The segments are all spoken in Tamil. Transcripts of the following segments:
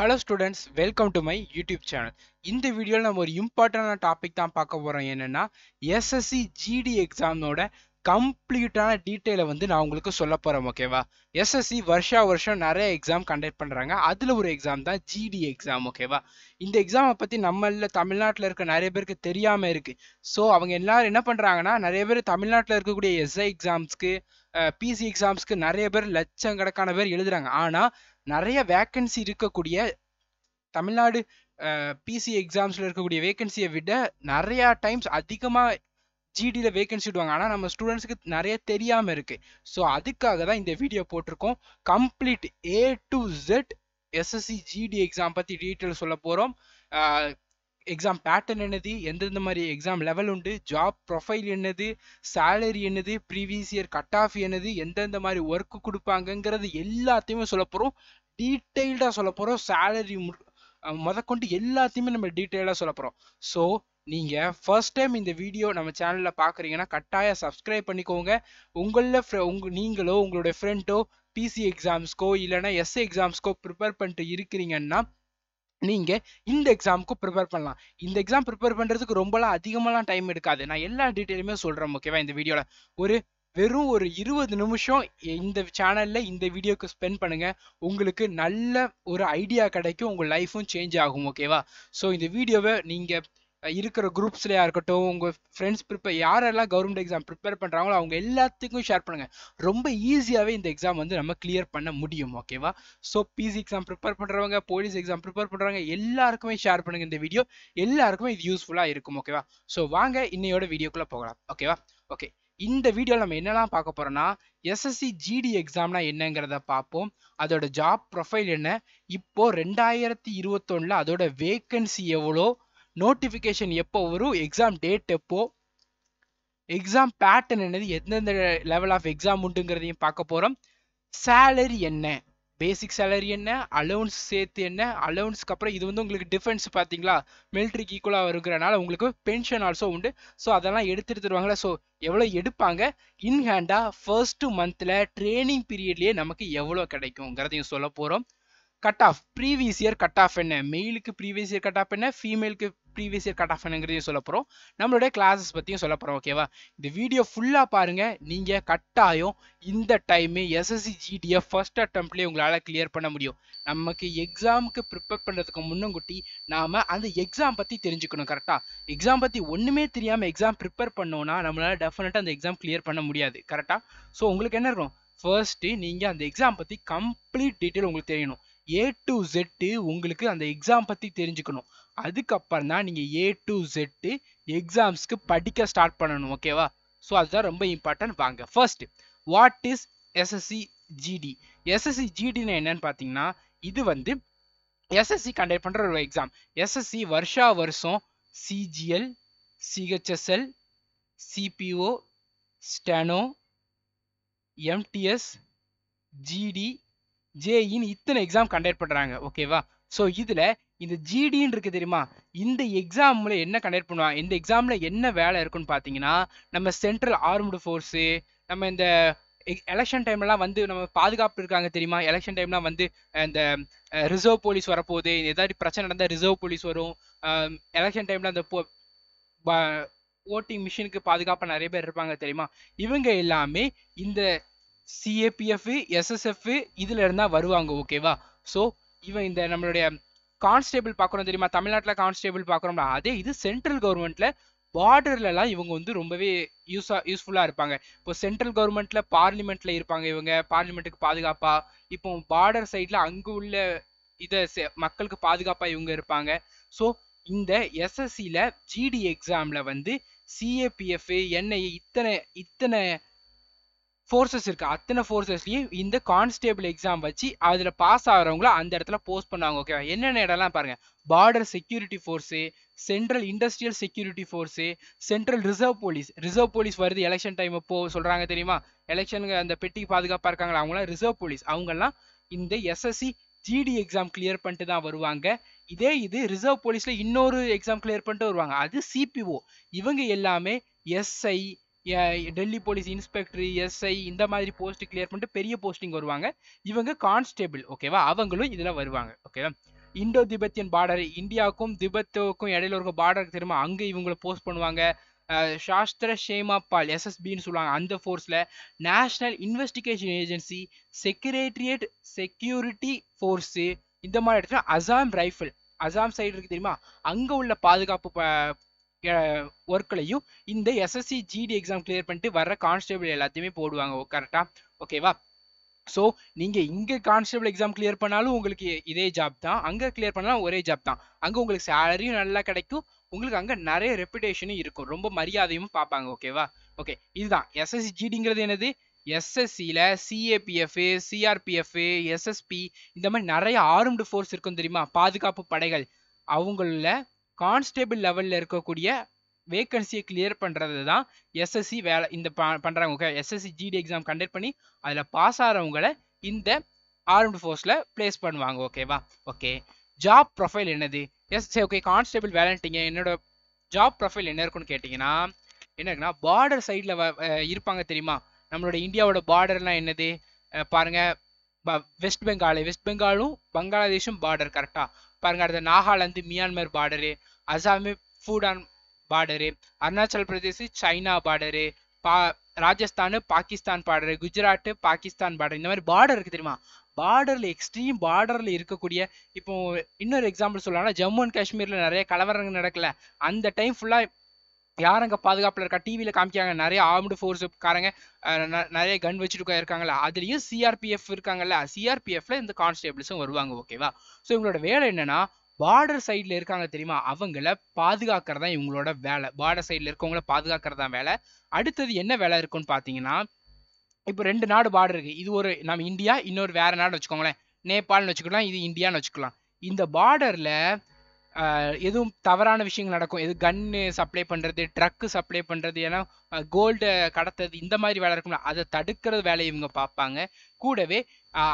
hello students welcome to my YouTube channel இந்த வீடியோவில் நம்ம ஒரு இம்பார்ட்டண்டான டாபிக் தான் பார்க்க போகிறோம் என்னென்னா எஸ்எஸ்சி ஜிடி எக்ஸாமோட கம்ப்ளீட்டான டீட்டெயிலை வந்து நான் உங்களுக்கு சொல்ல போகிறேன் ஓகேவா எஸ்எஸ்சி வருஷா வருஷம் நிறைய எக்ஸாம் கண்டக்ட் பண்ணுறாங்க அதில் ஒரு எக்ஸாம் தான் ஜிடி எக்ஸாம் ஓகேவா இந்த எக்ஸாமை பற்றி நம்மள தமிழ்நாட்டில் இருக்க நிறைய பேருக்கு தெரியாமல் இருக்குது ஸோ அவங்க எல்லாரும் என்ன பண்ணுறாங்கன்னா நிறைய பேர் தமிழ்நாட்டில் இருக்கக்கூடிய எஸ்ஐ எக்ஸாம்ஸ்க்கு பிசி எக்ஸாம்ஸ்க்கு நிறைய பேர் லட்சம் கணக்கான பேர் எழுதுறாங்க ஆனால் நிறைய வேக்கன்சி இருக்கக்கூடிய தமிழ்நாடு பிசி எக்ஸாம்ஸில் இருக்கக்கூடிய வேக்கன்சியை விட நிறையா டைம்ஸ் அதிகமாக ஜிடியில் வேகன்சி விடுவாங்க ஆனால் நம்ம ஸ்டூடெண்ட்ஸுக்கு நிறைய தெரியாமல் இருக்குது ஸோ அதுக்காக தான் இந்த வீடியோ போட்டிருக்கோம் complete A to Z SSC GD exam பற்றி டீட்டெயில் சொல்ல போகிறோம் எக்ஸாம் பேட்டர்ன் என்னது எந்தெந்த மாதிரி எக்ஸாம் லெவல் உண்டு ஜாப் ப்ரொஃபைல் என்னது சேலரி என்னது ப்ரீவியஸ் இயர் கட் ஆஃப் என்னது எந்தெந்த மாதிரி ஒர்க்கு கொடுப்பாங்கங்கிறது எல்லாத்தையுமே சொல்ல போகிறோம் டீட்டெயில்டாக சொல்ல போகிறோம் சேலரி முதற்கொண்டு எல்லாத்தையுமே நம்ம டீட்டெயிலாக சொல்ல போகிறோம் ஸோ நீங்கள் ஃபர்ஸ்ட் டைம் இந்த வீடியோ நம்ம சேனலில் பார்க்குறீங்கன்னா கட்டாயம் சப்ஸ்கிரைப் பண்ணிக்கோங்க உங்களில் உங்க நீங்களோ உங்களுடைய ஃப்ரெண்டோ பிசி எக்ஸாம்ஸ்க்கோ இல்லைனா எஸ்ஏ எக்ஸாம்ஸ்க்கோ ப்ரிப்பேர் பண்ணிட்டு இருக்கிறீங்கன்னா நீங்க இந்த எக்ஸாமுக்கு ப்ரிப்பேர் பண்ணலாம் இந்த எக்ஸாம் ப்ரிப்பேர் பண்றதுக்கு ரொம்பலாம் அதிகமாலாம் டைம் எடுக்காது நான் எல்லா டீட்டெயிலுமே சொல்றேன் ஓகேவா இந்த வீடியோல ஒரு வெறும் ஒரு இருபது நிமிஷம் இந்த சேனல்ல இந்த வீடியோக்கு ஸ்பெண்ட் பண்ணுங்க உங்களுக்கு நல்ல ஒரு ஐடியா கிடைக்கும் உங்க லைஃபும் சேஞ்ச் ஆகும் ஓகேவா ஸோ இந்த வீடியோவை நீங்க இருக்கிற குரூப்ஸ்லையா இருக்கட்டும் உங்கள் ஃப்ரெண்ட்ஸ் ப்ரிப்பேர் யாரெல்லாம் கவர்மெண்ட் எக்ஸாம் ப்ரிப்பேர் பண்ணுறாங்களோ அவங்க எல்லாத்துக்கும் ஷேர் பண்ணுங்கள் ரொம்ப ஈஸியாகவே இந்த எக்ஸாம் வந்து நம்ம கிளியர் பண்ண முடியும் ஓகேவா ஸோ பிசி எக்ஸாம் ப்ரிப்பேர் பண்ணுறவங்க போலீஸ் எக்ஸாம் ப்ரிப்பேர் பண்ணுறவங்க எல்லாருக்குமே ஷேர் பண்ணுங்கள் இந்த வீடியோ எல்லாருக்குமே இது யூஸ்ஃபுல்லாக இருக்கும் ஓகேவா ஸோ வாங்க இன்னையோட வீடியோக்குள்ளே போகலாம் ஓகேவா ஓகே இந்த வீடியோவில் நம்ம என்னெல்லாம் பார்க்க போகிறோம்னா எஸ்எஸ்சி ஜிடி எக்ஸாம்னா என்னங்கிறத பார்ப்போம் அதோட ஜாப் ப்ரொஃபைல் என்ன இப்போது ரெண்டாயிரத்தி இருபத்தொன்னில் அதோட வேக்கன்சி எவ்வளோ நோட்டிஃபிகேஷன் எப்போ வரும் எக்ஸாம் டேட் எப்போ எக்ஸாம் பேட்டர்ன் என்னது எந்தெந்த லெவல் ஆஃப் எக்ஸாம் உண்டுங்கிறதையும் பார்க்க போகிறோம் சேலரி என்ன பேசிக் சேலரி என்ன அலவுன்ஸ் சேர்த்து என்ன அலவுன்ஸ்க்கு அப்புறம் இது வந்து உங்களுக்கு டிஃபென்ஸ் பார்த்தீங்களா மிலிட்ரிக்கு ஈக்குவலாக இருக்கிறனால உங்களுக்கு பென்ஷன் ஆல்சோ உண்டு ஸோ அதெல்லாம் எடுத்து எடுத்துருவாங்களா ஸோ எவ்வளோ எடுப்பாங்க இன்ஹேண்டாக ஃபர்ஸ்ட் மந்தில் ட்ரைனிங் பீரியட்லேயே நமக்கு எவ்வளோ கிடைக்குங்கிறதையும் சொல்ல போகிறோம் cut off previous year cut off என்ன மெயிலுக்கு ப்ரீவியஸ் இயர் கட் ஆஃப் என்ன ஃபீமேலுக்கு ப்ரீவியஸ் இயர் கட் ஆஃப் என்னங்கிறதையும் சொல்ல போகிறோம் நம்மளுடைய கிளாஸஸ் பற்றியும் சொல்ல போகிறோம் ஓகேவா இந்த வீடியோ ஃபுல்லாக பாருங்கள் நீங்கள் கட்டாயம் இந்த டைமே எஸ்எஸ்சி ஜிடிஎஃப் ஃபர்ஸ்ட் அட்டம்ப்ட்லேயே உங்களால் கிளியர் பண்ண முடியும் நமக்கு எக்ஸாமுக்கு ப்ரிப்பேர் பண்ணுறதுக்கு முன்னங்குட்டி நாம் அந்த எக்ஸாம் பற்றி தெரிஞ்சுக்கணும் கரெக்டாக எக்ஸாம் பற்றி ஒன்றுமே தெரியாமல் எக்ஸாம் ப்ரிப்பேர் பண்ணோன்னா நம்மளால் டெஃபினட்டாக அந்த எக்ஸாம் கிளியர் பண்ண முடியாது கரெக்டாக ஸோ உங்களுக்கு என்ன இருக்கும் ஃபர்ஸ்ட்டு நீங்கள் அந்த எக்ஸாம் பற்றி கம்ப்ளீட் டீட்டெயில் உங்களுக்கு தெரியணும் ஏ டு ஜெட்டு உங்களுக்கு அந்த எக்ஸாம் பற்றி தெரிஞ்சுக்கணும் அதுக்கப்புறம் தான் நீங்கள் ஏ டு ஜெட்டு எக்ஸாம்ஸ்க்கு படிக்க ஸ்டார்ட் பண்ணணும் ஓகேவா ஸோ அதுதான் ரொம்ப இம்பார்ட்டன்ட் வாங்க first what is SSC GD SSC ஜிடினா என்னன்னு பார்த்தீங்கன்னா இது வந்து எஸ்எஸ்சி கண்டக்ட் பண்ணுற ஒரு எக்ஸாம் எஸ்எஸ்சி வருஷா வருஷம் CGL CHSL CPO steno MTS GD ஜேஇன்னு இத்தனை எக்ஸாம் கண்டக்ட் பண்ணுறாங்க ஓகேவா ஸோ இதில் இந்த ஜிடின்னு இருக்கு தெரியுமா இந்த எக்ஸாம்ல என்ன கண்டக்ட் பண்ணுவாங்க இந்த எக்ஸாம்ல என்ன வேலை இருக்குன்னு பாத்தீங்கன்னா நம்ம சென்ட்ரல் ஆர்ம்டு ஃபோர்ஸு நம்ம இந்த e, எலெக்ஷன் டைம்லாம் வந்து நம்ம பாதுகாப்பு இருக்காங்க தெரியுமா எலெக்ஷன் டைம்லாம் வந்து இந்த ரிசர்வ் போலீஸ் வரப்போகுது ஏதாவது பிரச்சனை நடந்தால் ரிசர்வ் போலீஸ் வரும் எலெக்ஷன் டைமில் அந்த ஓட்டிங் மிஷினுக்கு பாதுகாப்பாக நிறைய பேர் இருப்பாங்க தெரியுமா இவங்க எல்லாமே இந்த சிஏபிஎஃப் எஸ்எஸ்எஃப் இதுல இருந்தா வருவாங்க ஓகேவா ஸோ இவன் இந்த நம்மளுடைய கான்ஸ்டேபிள் பார்க்குறோம் தெரியுமா தமிழ்நாட்டில் கான்ஸ்டேபிள் பார்க்குறோம்னா அதே இது சென்ட்ரல் கவர்மெண்ட்ல பார்டர்லலாம் இவங்க வந்து ரொம்பவே யூஸா யூஸ்ஃபுல்லாக இருப்பாங்க இப்போ சென்ட்ரல் கவர்மெண்ட்ல பார்லிமெண்ட்ல இருப்பாங்க இவங்க பார்லிமெண்ட்டுக்கு பாதுகாப்பா இப்போ பார்டர் சைடில் அங்கே உள்ள இதை மக்களுக்கு பாதுகாப்பாக இவங்க இருப்பாங்க ஸோ இந்த எஸ்எஸ்சியில் ஜிடி எக்ஸாமில் வந்து சிஏபிஎஃப் என்ஐஏ இத்தனை இத்தனை ஃபோர்ஸஸ் இருக்கு அத்தனை ஃபோர்ஸஸ்லயும் இந்த கான்ஸ்டேபிள் எக்ஸாம் வச்சு அதில் பாஸ் ஆகிறவங்கள அந்த இடத்துல போஸ்ட் பண்ணுவாங்க ஓகேவா என்னென்ன இடம்லாம் பாருங்க border security force central industrial security force central reserve police reserve police வருது எலெக்ஷன் டைம் அப்போ சொல்றாங்க தெரியுமா எலெக்ஷனுக்கு அந்த பெட்டி பாதுகாப்பாக இருக்காங்களா அவங்களாம் ரிசர்வ் போலீஸ் அவங்கெல்லாம் இந்த எஸ்எஸ்சி ஜிடி எக்ஸாம் கிளியர் பண்ணிட்டு தான் வருவாங்க இதே இது ரிசர்வ் போலீஸ்ல இன்னொரு எக்ஸாம் கிளியர் பண்ணிட்டு வருவாங்க அது சிபிஓ இவங்க எல்லாமே SI Delhi police inspector SI இந்த மாதிரி போஸ்ட் கிளியர் பண்ணிட்டு பெரிய போஸ்டிங் வருவாங்க இவங்க கான்ஸ்டேபிள் ஓகேவா அவங்களும் இதில் வருவாங்க ஓகேவா இண்டோ திபெத்தியன் பார்டர் இந்தியாவுக்கும் திபெத்துக்கும் இடையில இருக்க பார்டருக்கு தெரியுமா அங்கே இவங்கள போஸ்ட் பண்ணுவாங்க சாஸ்திர ஷேமா பால் எஸ்எஸ்பின்னு சொல்லுவாங்க அந்த ஃபோர்ஸில் national investigation agency secretariat security force இந்த மாதிரி இடத்துல அசாம் ரைஃபிள் அசாம் சைடு இருக்கு தெரியுமா அங்கே உள்ள பாதுகாப்பு ஒர்க்லையும் இந்த எஸ்எஸ்சி ஜிடி எக்ஸாம் கிளியர் பண்ணிட்டு வர்ற கான்ஸ்டபிள் எல்லாத்தையுமே போடுவாங்க கரெக்டா ஓகேவா ஸோ நீங்கள் இங்கே கான்ஸ்டபிள் எக்ஸாம் கிளியர் பண்ணாலும் உங்களுக்கு இதே ஜாப் தான் அங்கே கிளியர் பண்ணாலும் ஒரே ஜாப் தான் அங்கே உங்களுக்கு சேலரியும் நல்லா கிடைக்கும் உங்களுக்கு அங்கே நிறைய ரெப்புடேஷனும் இருக்கும் ரொம்ப மரியாதையும் பார்ப்பாங்க ஓகேவா ஓகே இதுதான் எஸ்எஸ்சி ஜிடிங்கிறது என்னது எஸ்எஸ்சியில் சிஏபிஎஃப் சிஆர்பிஎஃப் எஸ்எஸ்பி இந்த மாதிரி நிறைய ஆர்ம்டு ஃபோர்ஸ் இருக்கும் தெரியுமா பாதுகாப்பு படைகள் அவங்கள கான்ஸ்டேபிள் லெவலில் இருக்கக்கூடிய வேக்கன்சியை கிளியர் பண்ணுறது தான் எஸ்எஸ்சி வேலை இந்த பண்ணுறவங்க எஸ்எஸ்சி ஜிடி எக்ஸாம் கண்டக்ட் பண்ணி அதில் பாஸ் ஆகிறவங்களை இந்த ஆர்ம் ஃபோர்ஸில் பிளேஸ் பண்ணுவாங்க ஓகேவா ஓகே ஜாப் ப்ரொஃபைல் என்னது எஸ் சரி ஓகே கான்ஸ்டேபிள் வேலைன்ட்டிங்க என்னோட ஜாப் ப்ரொஃபைல் என்ன இருக்குன்னு கேட்டிங்கன்னா என்ன இருக்குன்னா பார்டர் சைடில் இருப்பாங்க தெரியுமா நம்மளோட இந்தியாவோட பார்டர்லாம் என்னது பாருங்கள் வெஸ்ட் பெங்கால் வெஸ்ட் பெங்காலும் பங்களாதேஷும் பார்டர் கரெக்டாக பாருங்க அடுத்த நாகாலாந்து மியான்மர் பார்டரு அசாமி Bhutan border Arunachal Pradesh China border பா ராஜஸ்தான் பாகிஸ்தான் பார்டரு குஜராத் பாகிஸ்தான் பார்டர் இந்த மாதிரி பார்டர் இருக்குது தெரியுமா பார்டரில் எக்ஸ்ட்ரீம் பார்டரில் இருக்கக்கூடிய இப்போ இன்னொரு எக்ஸாம்பிள் சொல்லலாம்னா ஜம்மு அண்ட் காஷ்மீரில் நிறைய கலவரங்கள் நடக்கல அந்த டைம் ஃபுல்லாக யார் அங்கே பாதுகாப்பில் இருக்கா டிவியில் காமிக்கிறாங்க நிறைய ஆர்ம்டு ஃபோர்ஸ் காரங்க நிறைய கன் வச்சுட்டு இருக்காங்களா அதுலேயும் சிஆர்பிஎஃப் இருக்காங்கல்ல சிஆர்பிஎஃப்ல இந்த கான்ஸ்டேபிள்ஸும் வருவாங்க ஓகேவா ஸோ இவங்களோட வேலை என்னன்னா பார்டர் சைடில் இருக்காங்க தெரியுமா அவங்கள பாதுகாக்கிறது தான் இவங்களோட வேலை பார்டர் சைடில் இருக்கவங்கள பாதுகாக்கிறது தான் வேலை அடுத்தது என்ன வேலை இருக்குன்னு பார்த்தீங்கன்னா இப்போ ரெண்டு நாடு பார்டர் இருக்குது இது ஒரு நம்ம இந்தியா இன்னொரு வேறு நாடு வச்சுக்கோங்களேன் நேபாள்னு வச்சுக்கலாம் இது இந்தியான்னு வச்சுக்கலாம் இந்த பார்டரில் எதுவும் தவறான விஷயங்கள் நடக்கும் எது கன்னு சப்ளை பண்ணுறது ட்ரக்கு சப்ளை பண்ணுறது ஏன்னா கோல்டு கடத்தது இந்த மாதிரி வேலை இருக்கும்ல அதை தடுக்கிறது வேலையை இவங்க பார்ப்பாங்க கூடவே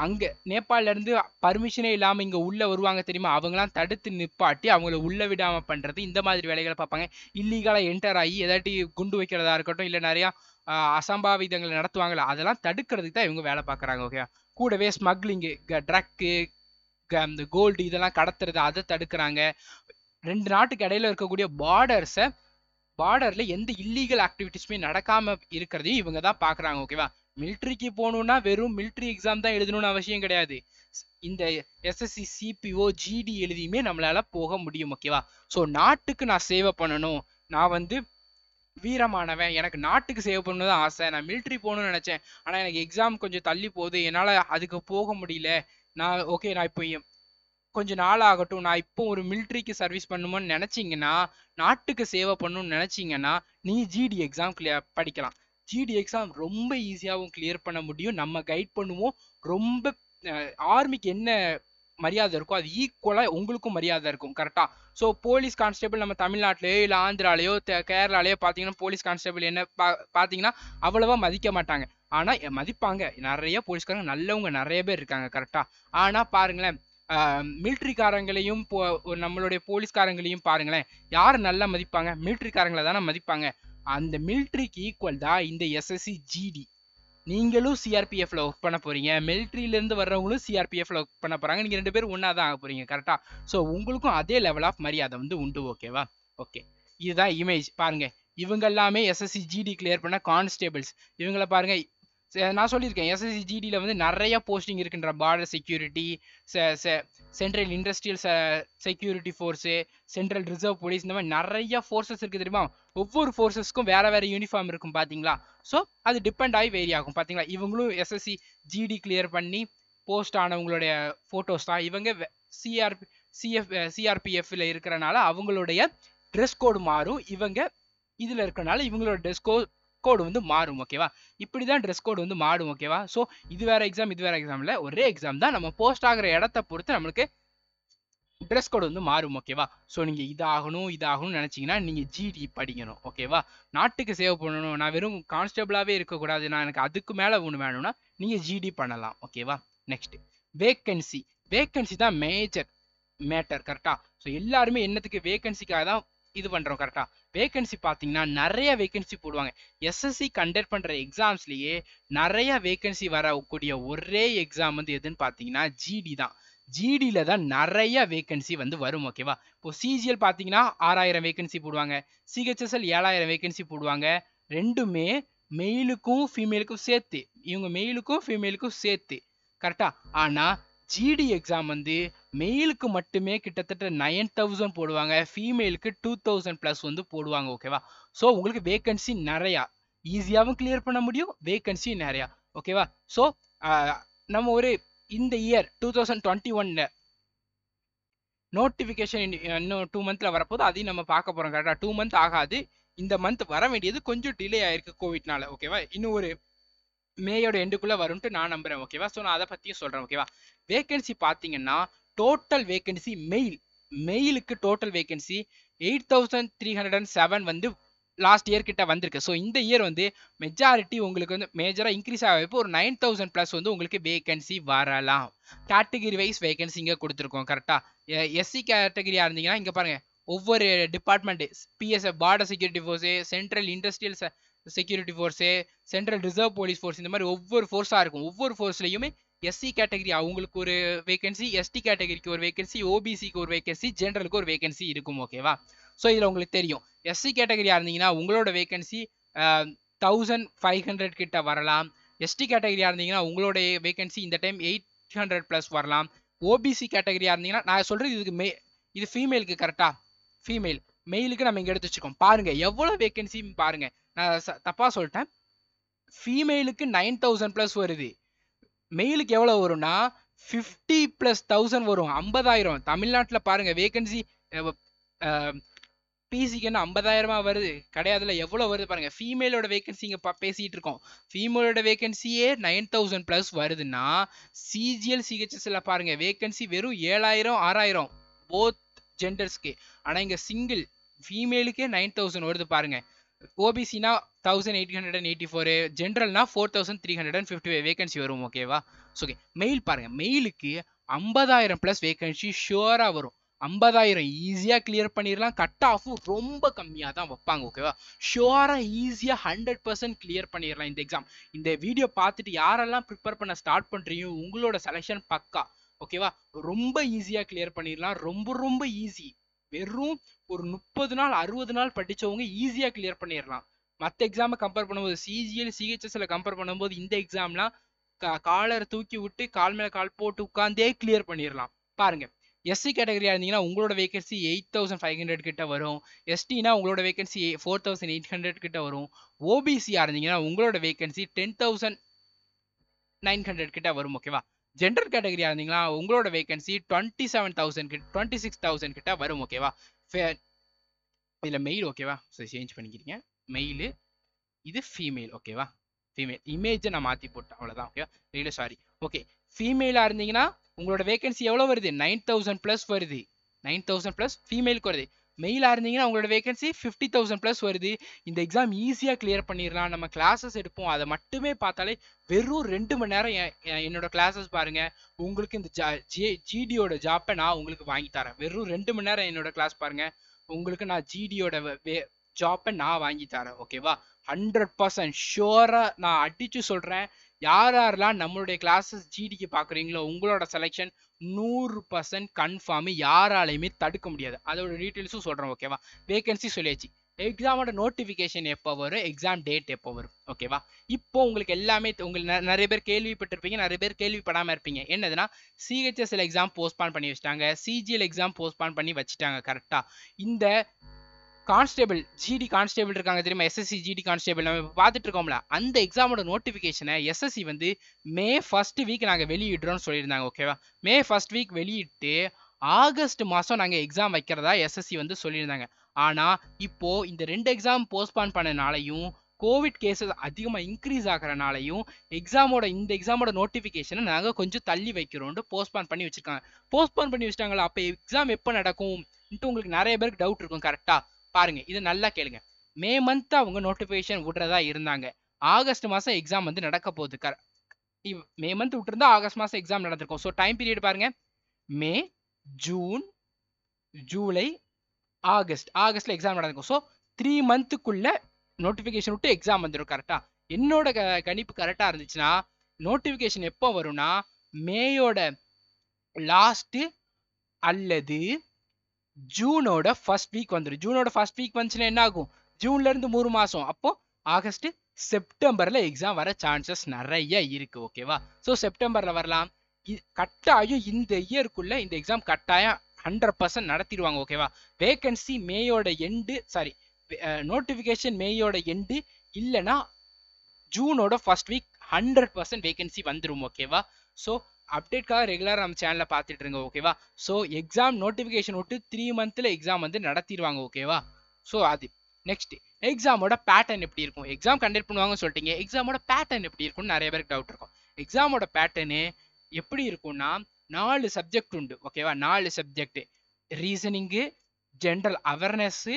அங்கே நேபாளிலேருந்து பர்மிஷனே இல்லாமல் இங்கே உள்ளே வருவாங்க தெரியுமா அவங்களாம் தடுத்து நிப்பாட்டி அவங்கள உள்ளே விடாமல் பண்ணுறது இந்த மாதிரி வேலைகளை பார்ப்பாங்க இல்லீகலாக என்டர் ஆகி எதாட்டி குண்டு வைக்கிறதா இருக்கட்டும் இல்லை நிறையா அசம்பாவிதங்கள் நடத்துவாங்களே அதெல்லாம் தடுக்கிறதுக்கு தான் இவங்க வேலை பார்க்குறாங்க ஓகே கூடவே ஸ்மக்லிங்கு ட்ரக்கு இந்த கோல்டு இதெல்லாம் கடத்துறது அதை தடுக்கிறாங்க ரெண்டு நாட்டுக்கு இடையில இருக்கக்கூடிய பார்டர்ஸை பார்டர்ல எந்த இல்லீகல் ஆக்டிவிட்டிஸுமே நடக்காம இருக்கிறதையும் இவங்க தான் பாக்குறாங்க ஓகேவா மிலிட்ரிக்கு போகணும்னா வெறும் மிலிட்ரி எக்ஸாம் தான் எழுதணும்னு அவசியம் கிடையாது இந்த எஸ்எஸ்சி சிபிஓ ஜிடி எழுதியுமே நம்மளால போக முடியும் ஓகேவா ஸோ நாட்டுக்கு நான் சேவை பண்ணணும் நான் வந்து வீரமானவன் எனக்கு நாட்டுக்கு சேவை பண்ணணும் தான் ஆசை நான் மிலிட்ரி போகணும்னு நினைச்சேன் ஆனால் எனக்கு எக்ஸாம் கொஞ்சம் தள்ளி போகுது என்னால் அதுக்கு போக முடியல நான் ஓகே நான் இப்போ கொஞ்ச நாள் ஆகட்டும் நான் இப்போ ஒரு மிலிட்ரிக்கு சர்வீஸ் பண்ணுமோன்னு நினச்சிங்கன்னா நாட்டுக்கு சேவை பண்ணணும்னு நினச்சிங்கன்னா நீ ஜிடி எக்ஸாம் கிளியர் படிக்கலாம் ஜிடி எக்ஸாம் ரொம்ப ஈஸியாகவும் கிளியர் பண்ண முடியும் நம்ம கைட் பண்ணுவோம் ரொம்ப ஆர்மிக்கு என்ன மரியாதை இருக்கோ அது ஈக்குவலாக உங்களுக்கும் மரியாதை இருக்கும் கரெக்டாக ஸோ போலீஸ் கான்ஸ்டபிள் நம்ம தமிழ்நாட்டிலேயோ இல்லை ஆந்திராலேயோ கேரளாலேயோ பார்த்தீங்கன்னா போலீஸ் கான்ஸ்டபிள் என்ன பா பார்த்தீங்கன்னா அவ்வளோவா மதிக்க மாட்டாங்க ஆனா மதிப்பாங்க நிறைய போலீஸ்காரங்க நல்லவங்க நிறைய பேர் இருக்காங்க கரெக்டா ஆனா பாருங்களேன் மிலிட்ரிக்காரங்களையும் நம்மளுடைய போலீஸ்காரங்களையும் பாருங்களேன் யார் நல்லா மதிப்பாங்க மிலிட்ரிக்காரங்கள தானே மதிப்பாங்க அந்த மிலிட்ரிக்கு ஈக்குவல் தான் இந்த எஸ்எஸ்சி ஜிடி நீங்களும் சிஆர்பிஎஃப்ல ஒர்க் பண்ண போறீங்க மிலிட்ரியிலேருந்து வர்றவங்களும் சிஆர்பிஎஃப்ல ஒர்க் பண்ண போறாங்க நீங்க ரெண்டு பேரும் ஒன்றா தான் ஆக போறீங்க கரெக்டா ஸோ உங்களுக்கும் அதே லெவல் ஆஃப் மரியாதை வந்து உண்டு ஓகேவா ஓகே இதுதான் இமேஜ் பாருங்க இவங்க எல்லாமே எஸ்எஸ்சி ஜிடி கிளியர் பண்ண கான்ஸ்டேபிள்ஸ் இவங்களை பாருங்க நான் சொல்லியிருக்கேன் எஸ்எஸ்சிஜிடியில் வந்து நிறைய போஸ்டிங் இருக்கின்ற border security central industrial security force central reserve police இந்த மாதிரி நிறைய ஃபோர்ஸஸ் இருக்குது தெரியுமா ஒவ்வொரு ஃபோர்ஸஸ்க்கும் வேறு வேறு யூனிஃபார்ம் இருக்கும் பார்த்தீங்களா ஸோ அது டிபெண்ட் ஆகி வேரி ஆகும் பார்த்தீங்களா இவங்களும் எஸ்எஸ்சி ஜிடி கிளியர் பண்ணி போஸ்ட் ஆனவங்களுடைய ஃபோட்டோஸ் தான் இவங்க சிஆர்பி சிஎஃப் சிஆர்பிஎஃப்ல இருக்கிறனால அவங்களுடைய ட்ரெஸ் கோடு மாறும் இவங்க இதில் இருக்கிறனால இவங்களோட ட்ரெஸ் கோட் கோடு வந்து மாறும் ஓகேவா இப்படி தான் ட்ரெஸ் கோடு வந்து மாறும் ஓகேவா ஸோ இது வேற எக்ஸாம் இது வேற எக்ஸாம் இல்லை ஒரே எக்ஸாம் தான் நம்ம போஸ்ட் ஆகிற இடத்த பொறுத்து நம்மளுக்கு ட்ரெஸ் கோடு வந்து மாறும் ஓகேவா ஸோ நீங்கள் இதாகணும் இதாகணும்னு நினச்சிங்கன்னா நீங்கள் ஜிடி படிக்கணும் ஓகேவா நாட்டுக்கு சேவ் பண்ணணும் நான் வெறும் கான்ஸ்டபிளாகவே இருக்கக்கூடாது நான் எனக்கு அதுக்கு மேலே ஒன்று வேணும்னா நீங்கள் ஜிடி பண்ணலாம் ஓகேவா நெக்ஸ்ட் வேக்கன்சி வேக்கன்சி தான் மேஜர் மேட்டர் கரெக்டாக ஸோ எல்லாருமே என்னத்துக்கு வேக்கன்சிக்காக தான் இது பண்றோம் கரெக்டா வேகன்சி பாத்தீங்கன்னா நிறைய வேகன்சி போடுவாங்க எஸ்எஸ்சி கண்டக்ட் பண்ற எக்ஸாம்ஸ்லயே நிறைய வேகன்சி வரக்கூடிய ஒரே எக்ஸாம் வந்து எதுன்னு பாத்தீங்கன்னா ஜிடி தான் ஜிடியில தான் நிறைய வேகன்சி வந்து வரும் ஓகேவா இப்போ சிஜிஎல் பார்த்தீங்கன்னா ஆறாயிரம் வேகன்சி போடுவாங்க சிஹெச்எஸ்எல் ஏழாயிரம் வேகன்சி போடுவாங்க ரெண்டுமே மெயிலுக்கும் ஃபீமேலுக்கும் சேர்த்து இவங்க மெயிலுக்கும் ஃபீமேலுக்கும் சேர்த்து கரெக்டா ஆனால் ஜிடி எக்ஸாம் வந்து மெயிலுக்கு மட்டுமே கிட்டத்தட்ட நைன் தௌசண்ட் போடுவாங்க ஃபீமேலுக்கு டூ தௌசண்ட் ப்ளஸ் வந்து போடுவாங்க ஓகேவா ஸோ உங்களுக்கு வேகன்சி நிறையா ஈஸியாகவும் கிளியர் பண்ண முடியும் வேகன்சி நிறையா ஓகேவா ஸோ நம்ம ஒரு இந்த இயர் டூ தௌசண்ட் டுவெண்ட்டி ஒன்ல நோட்டிஃபிகேஷன் இன்னும் டூ மந்த்ல வரப்போது அதையும் நம்ம பார்க்க போறோம் கரெக்டாக டூ மந்த் ஆகாது இந்த மந்த் வர வேண்டியது கொஞ்சம் டிலே ஆயிருக்கு கோவிட்னால ஓகேவா இன்னும் ஒரு மேயோட எண்டுக்குள்ள வரும்ட்டு நான் நம்புறேன் ஓகேவா ஸோ நான் அதை பத்தியும் சொல்றேன் ஓகேவா வேகன்சி பாத்தீங்கன்னா டோட்டல் வேகன்சி மெயில் மெயிலுக்கு total vacancy eight thousand three hundred and seven வந்து லாஸ்ட் இயர் கிட்ட வந்திருக்கு ஸோ இந்த இயர் வந்து மெஜாரிட்டி உங்களுக்கு வந்து மேஜராக இன்க்ரீஸ் ஆகிறப்போ ஒரு நைன் தௌசண்ட் ப்ளஸ் வந்து உங்களுக்கு வேகன்சி வரலாம் கேட்டகிரி வைஸ் வேகன்சி இங்கே கொடுத்துருக்கோம் கரெக்டாக எஸ்சி கேட்டகிரியாக இருந்தீங்கன்னா இங்கே பாருங்கள் ஒவ்வொரு department BSF border security force central இண்டஸ்ட்ரியல்ஸை security force central reserve police force இந்த மாதிரி ஒவ்வொரு ஃபோர்ஸாக இருக்கும் ஒவ்வொரு ஃபோர்ஸ்லையுமே எஸ்சி கேட்டகரி அவங்களுக்கு ஒரு வேகன்சி எஸ்டி கேட்டகரிக்கு ஒரு வேகன்சி ஓபிசிக்கு ஒரு வேகன்சி ஜென்ரலுக்கு ஒரு வேகன்சி இருக்கும் ஓகேவா ஸோ இதில் உங்களுக்கு தெரியும் எஸ்சி கேட்டகரியாக இருந்தீங்கன்னா உங்களோட வேகன்சி தௌசண்ட் ஃபைவ் ஹண்ட்ரட் கிட்ட வரலாம் எஸ்டி கேட்டகரியாக இருந்தீங்கன்னா உங்களோட வேகன்சி இந்த டைம் எயிட் ஹண்ட்ரட் ப்ளஸ் வரலாம் ஓபிசி கேட்டகரியாக இருந்தீங்கன்னா நான் சொல்கிறது இதுக்கு மே இது ஃபீமேலுக்கு கரெக்டாக ஃபீமேல் மெயிலுக்கு நம்ம இங்கே எடுத்து வச்சுக்கோம் பாருங்கள் எவ்வளோ வேகன்சி பாருங்கள் நான் தப்பாக சொல்லிட்டேன் ஃபீமெயிலுக்கு நைன் தௌசண்ட் ப்ளஸ் வருது மெயிலுக்கு எவ்வளோ வரும்னா ஃபிஃப்டி ப்ளஸ் தௌசண்ட் வரும் ஐம்பதாயிரம் தமிழ்நாட்டில் பாருங்கள் வேகன்சி பிசிக்கு என்ன ஐம்பதாயிரமா வருது கிடையாதுல எவ்வளோ வருது பாருங்கள் ஃபீமேலோட வேகன்சி இங்கே பேசிகிட்டு இருக்கோம் ஃபீமேலோட வேகன்சியே நைன் தௌசண்ட் ப்ளஸ் வருதுன்னா சிஜிஎல் சிஹெச்எஸ்ல பாருங்கள் வேகன்சி வெறும் ஏழாயிரம் ஆறாயிரம் போத் ஜெண்டர்ஸ்க்கு ஆனால் இங்கே சிங்கிள் ஃபீமேலுக்கே நைன் தௌசண்ட் வருது பாருங்க ஓபிசினா thousand eight hundred and eighty four ஜென்ரல்னா four thousand three hundred and fifty vacancy வரும் ஓகேவா ஓகே மெயில் பாருங்கள் மெயிலுக்கு ஐம்பதாயிரம் ப்ளஸ் வேகன்சி ஷுவராக வரும் ஐம்பதாயிரம் ஈஸியாக கிளியர் பண்ணிடலாம் கட் ஆஃபும் ரொம்ப கம்மியாக தான் வைப்பாங்க ஓகேவா ஷுவராக ஈஸியாக ஹண்ட்ரட் பர்சன்ட் கிளியர் பண்ணிடலாம் இந்த எக்ஸாம் இந்த வீடியோ பார்த்துட்டு யாரெல்லாம் ப்ரிப்பேர் பண்ண ஸ்டார்ட் பண்ணுறியும் உங்களோட செலெக்ஷன் பக்கா ஓகேவா ரொம்ப ஈஸியாக கிளியர் பண்ணிடலாம் ரொம்ப ரொம்ப ஈஸி வெறும் ஒரு முப்பது நாள் அறுபது நாள் படித்தவங்க ஈஸியாக கிளியர் பண்ணிடலாம் மற்ற எக்ஸாமை கம்பேர் பண்ணும்போது சிஜிஎல் சிஹெச்எஸ்ல கம்பேர் பண்ணும்போது இந்த எக்ஸாம்லாம் காலரை தூக்கி விட்டு கால் மேலே கால் போட்டு உட்காந்தே கிளியர் பண்ணிடலாம் பாருங்க எஸ்சி கேட்டகரியாக இருந்தீங்கன்னா உங்களோட vacancy eight thousand five hundred கிட்ட வரும் எஸ்டினா உங்களோட vacancy four thousand eight hundred கிட்ட வரும் ஓபிசியாக இருந்தீங்கன்னா உங்களோட vacancy ten thousand nine hundred கிட்ட வரும் ஓகேவா ஜென்ரல் கேட்டகரியா இருந்தீங்களா உங்களோட வேகன்சி டுவெண்ட்டி செவன் தௌசண்ட் கிட்ட டுவெண்ட்டி சிக்ஸ் தௌசண்ட் கிட்ட வரும் ஓகேவா இதில் மெயில் ஓகேவா சரி சேஞ்ச் பண்ணிக்கிறீங்க மெயிலு இது ஃபீமேல் ஓகேவா ஃபீமேல் இமேஜை நான் மாற்றி போட்டேன் அவ்வளோதான் ஓகேவா இல்லை சாரி ஓகே ஃபீமேலாக இருந்தீங்கன்னா உங்களோட வேகன்சி எவ்வளோ வருது நைன் தௌசண்ட் ப்ளஸ் வருது நைன் தௌசண்ட் ப்ளஸ் ஃபீமேலுக்கு வருது மெயிலாக இருந்தீங்கன்னா உங்களோட வேகன்சி ஃபிஃப்டி தௌசண்ட் ப்ளஸ் வருது இந்த எக்ஸாம் ஈஸியாக கிளியர் பண்ணிடலாம் நம்ம கிளாஸஸ் எடுப்போம் அதை மட்டுமே பார்த்தாலே வெறும் ரெண்டு மணி நேரம் என்னோட கிளாஸஸ் பாருங்க உங்களுக்கு இந்த ஜா ஜே ஜிடியோட ஜாப்பை நான் உங்களுக்கு வாங்கி தரேன் வெறும் ரெண்டு மணி நேரம் என்னோட கிளாஸ் பாருங்க உங்களுக்கு நான் ஜிடியோட வே ஜாப்பை நான் வாங்கி தரேன் ஓகேவா ஹண்ட்ரட் பர்சன்ட் ஷுவராக நான் அடித்து சொல்கிறேன் யார் யாரெல்லாம் நம்மளுடைய கிளாஸஸ் ஜிடிக்கு பார்க்குறீங்களோ உங்களோட செலெக்ஷன் நூறு பர்சன்ட் கன்ஃபார்மு யாராலையுமே தடுக்க முடியாது அதோட டீட்டெயில்ஸும் சொல்கிறேன் ஓகேவா வேகன்சி சொல்லியாச்சு எக்ஸாமோட நோட்டிஃபிகேஷன் எப்போ வரும் எக்ஸாம் டேட் எப்போ வரும் ஓகேவா இப்போ உங்களுக்கு எல்லாமே உங்களுக்கு நிறைய பேர் கேள்விப்பட்டிருப்பீங்க நிறைய பேர் கேள்விப்படாமல் இருப்பீங்க என்னதுன்னா சிஹெச்எஸ்எல் எக்ஸாம் போஸ்ட்பான் பண்ணி வச்சுட்டாங்க சிஜிஎல் எக்ஸாம் போஸ்ட்பான் பண்ணி வச்சுட்டாங்க கரெக்டாக இந்த கான்ஸ்டேபிள் ஜிடி கான்ஸ்டேபிள் இருக்காங்க தெரியுமா எஸ்எஸ்சி ஜிடி கான்ஸ்டேபிள் நம்ம பார்த்துட்டு இருக்கோம்ல அந்த எக்ஸாமோட நோட்டிஃபிகேஷனை எஸ்எஸ்சி வந்து மே ஃபஸ்ட் வீக் நாங்கள் வெளியிடுறோம்னு சொல்லியிருந்தாங்க ஓகேவா மே ஃபர்ஸ்ட் வீக் வெளியிட்டு ஆகஸ்ட் மாதம் நாங்கள் எக்ஸாம் வைக்கிறதா எஸ்எஸ்சி வந்து சொல்லியிருந்தாங்க ஆனால் இப்போது இந்த ரெண்டு எக்ஸாம் போஸ்ட்பான் பண்ணனாலையும் கோவிட் கேசஸ் அதிகமாக இன்க்ரீஸ் ஆகிறனாலையும் எக்ஸாமோட இந்த எக்ஸாமோட நோட்டிஃபிகேஷனை நாங்கள் கொஞ்சம் தள்ளி வைக்கிறோன்னு போஸ்ட்பான் பண்ணி வச்சுருக்காங்க போஸ்ட்பான் பண்ணி வச்சுட்டாங்களா அப்போ எக்ஸாம் எப்போ நடக்கும் உங்களுக்கு நிறைய பேருக்கு டவுட் இருக்கும் கரெக்டாக பாருங்க இது நல்லா கேளுங்க மே மந்த் அவங்க நோட்டிஃபிகேஷன் விடுறதா இருந்தாங்க ஆகஸ்ட் மாதம் எக்ஸாம் வந்து நடக்க போகுது கர மே மந்த் விட்டுருந்தா ஆகஸ்ட் மாதம் எக்ஸாம் நடந்திருக்கும் ஸோ டைம் பீரியட் பாருங்க மே ஜூன் ஜூலை ஆகஸ்ட் ஆகஸ்ட்ல எக்ஸாம் நடந்திருக்கும் ஸோ த்ரீ மந்த்துக்குள்ள நோட்டிஃபிகேஷன் விட்டு எக்ஸாம் வந்துடும் கரெக்டா என்னோட கணிப்பு கரெக்டா இருந்துச்சுன்னா நோட்டிஃபிகேஷன் எப்போ வரும்னா மேயோட லாஸ்ட்டு அல்லது ஜூனோட ஃபர்ஸ்ட் வீக் வந்துடும் ஜூனோட ஃபர்ஸ்ட் வீக் வந்துச்சுன்னா என்ன ஆகும் ஜூன்ல இருந்து மூணு மாசம் அப்போ ஆகஸ்ட் செப்டம்பர்ல எக்ஸாம் வர சான்சஸ் நிறைய இருக்கு ஓகேவா ஸோ செப்டம்பர்ல வரலாம் கட்டாயம் இந்த இயருக்குள்ள இந்த எக்ஸாம் கட்டாயம் ஹண்ட்ரட் பர்சன்ட் நடத்திடுவாங்க ஓகேவா வேகன்சி மேயோட எண்டு சாரி நோட்டிஃபிகேஷன் மேயோட எண்டு இல்லைன்னா ஜூனோட first week hundred percent vacancy வந்துடும் ஓகேவா ஸோ அப்டேட்காக ரெகுலராக நம்ம சேனலில் பார்த்துட்டு இருங்க ஓகேவா ஸோ எக்ஸாம் நோட்டிஃபிகேஷன் விட்டு த்ரீ மந்த்தில் எக்ஸாம் வந்து நடத்திடுவாங்க ஓகேவா ஸோ அது நெக்ஸ்ட் எக்ஸாமோட பேட்டர்ன் எப்படி இருக்கும் எக்ஸாம் கண்டக்ட் பண்ணுவாங்கன்னு சொல்லிட்டீங்க எக்ஸாமோட பேட்டர்ன் எப்படி இருக்கும்னு நிறைய பேருக்கு டவுட் இருக்கும் எக்ஸாமோட பேட்டர்னு எப்படி இருக்கும்னா நாலு சப்ஜெக்ட் உண்டு ஓகேவா நாலு subject reasoning general awareness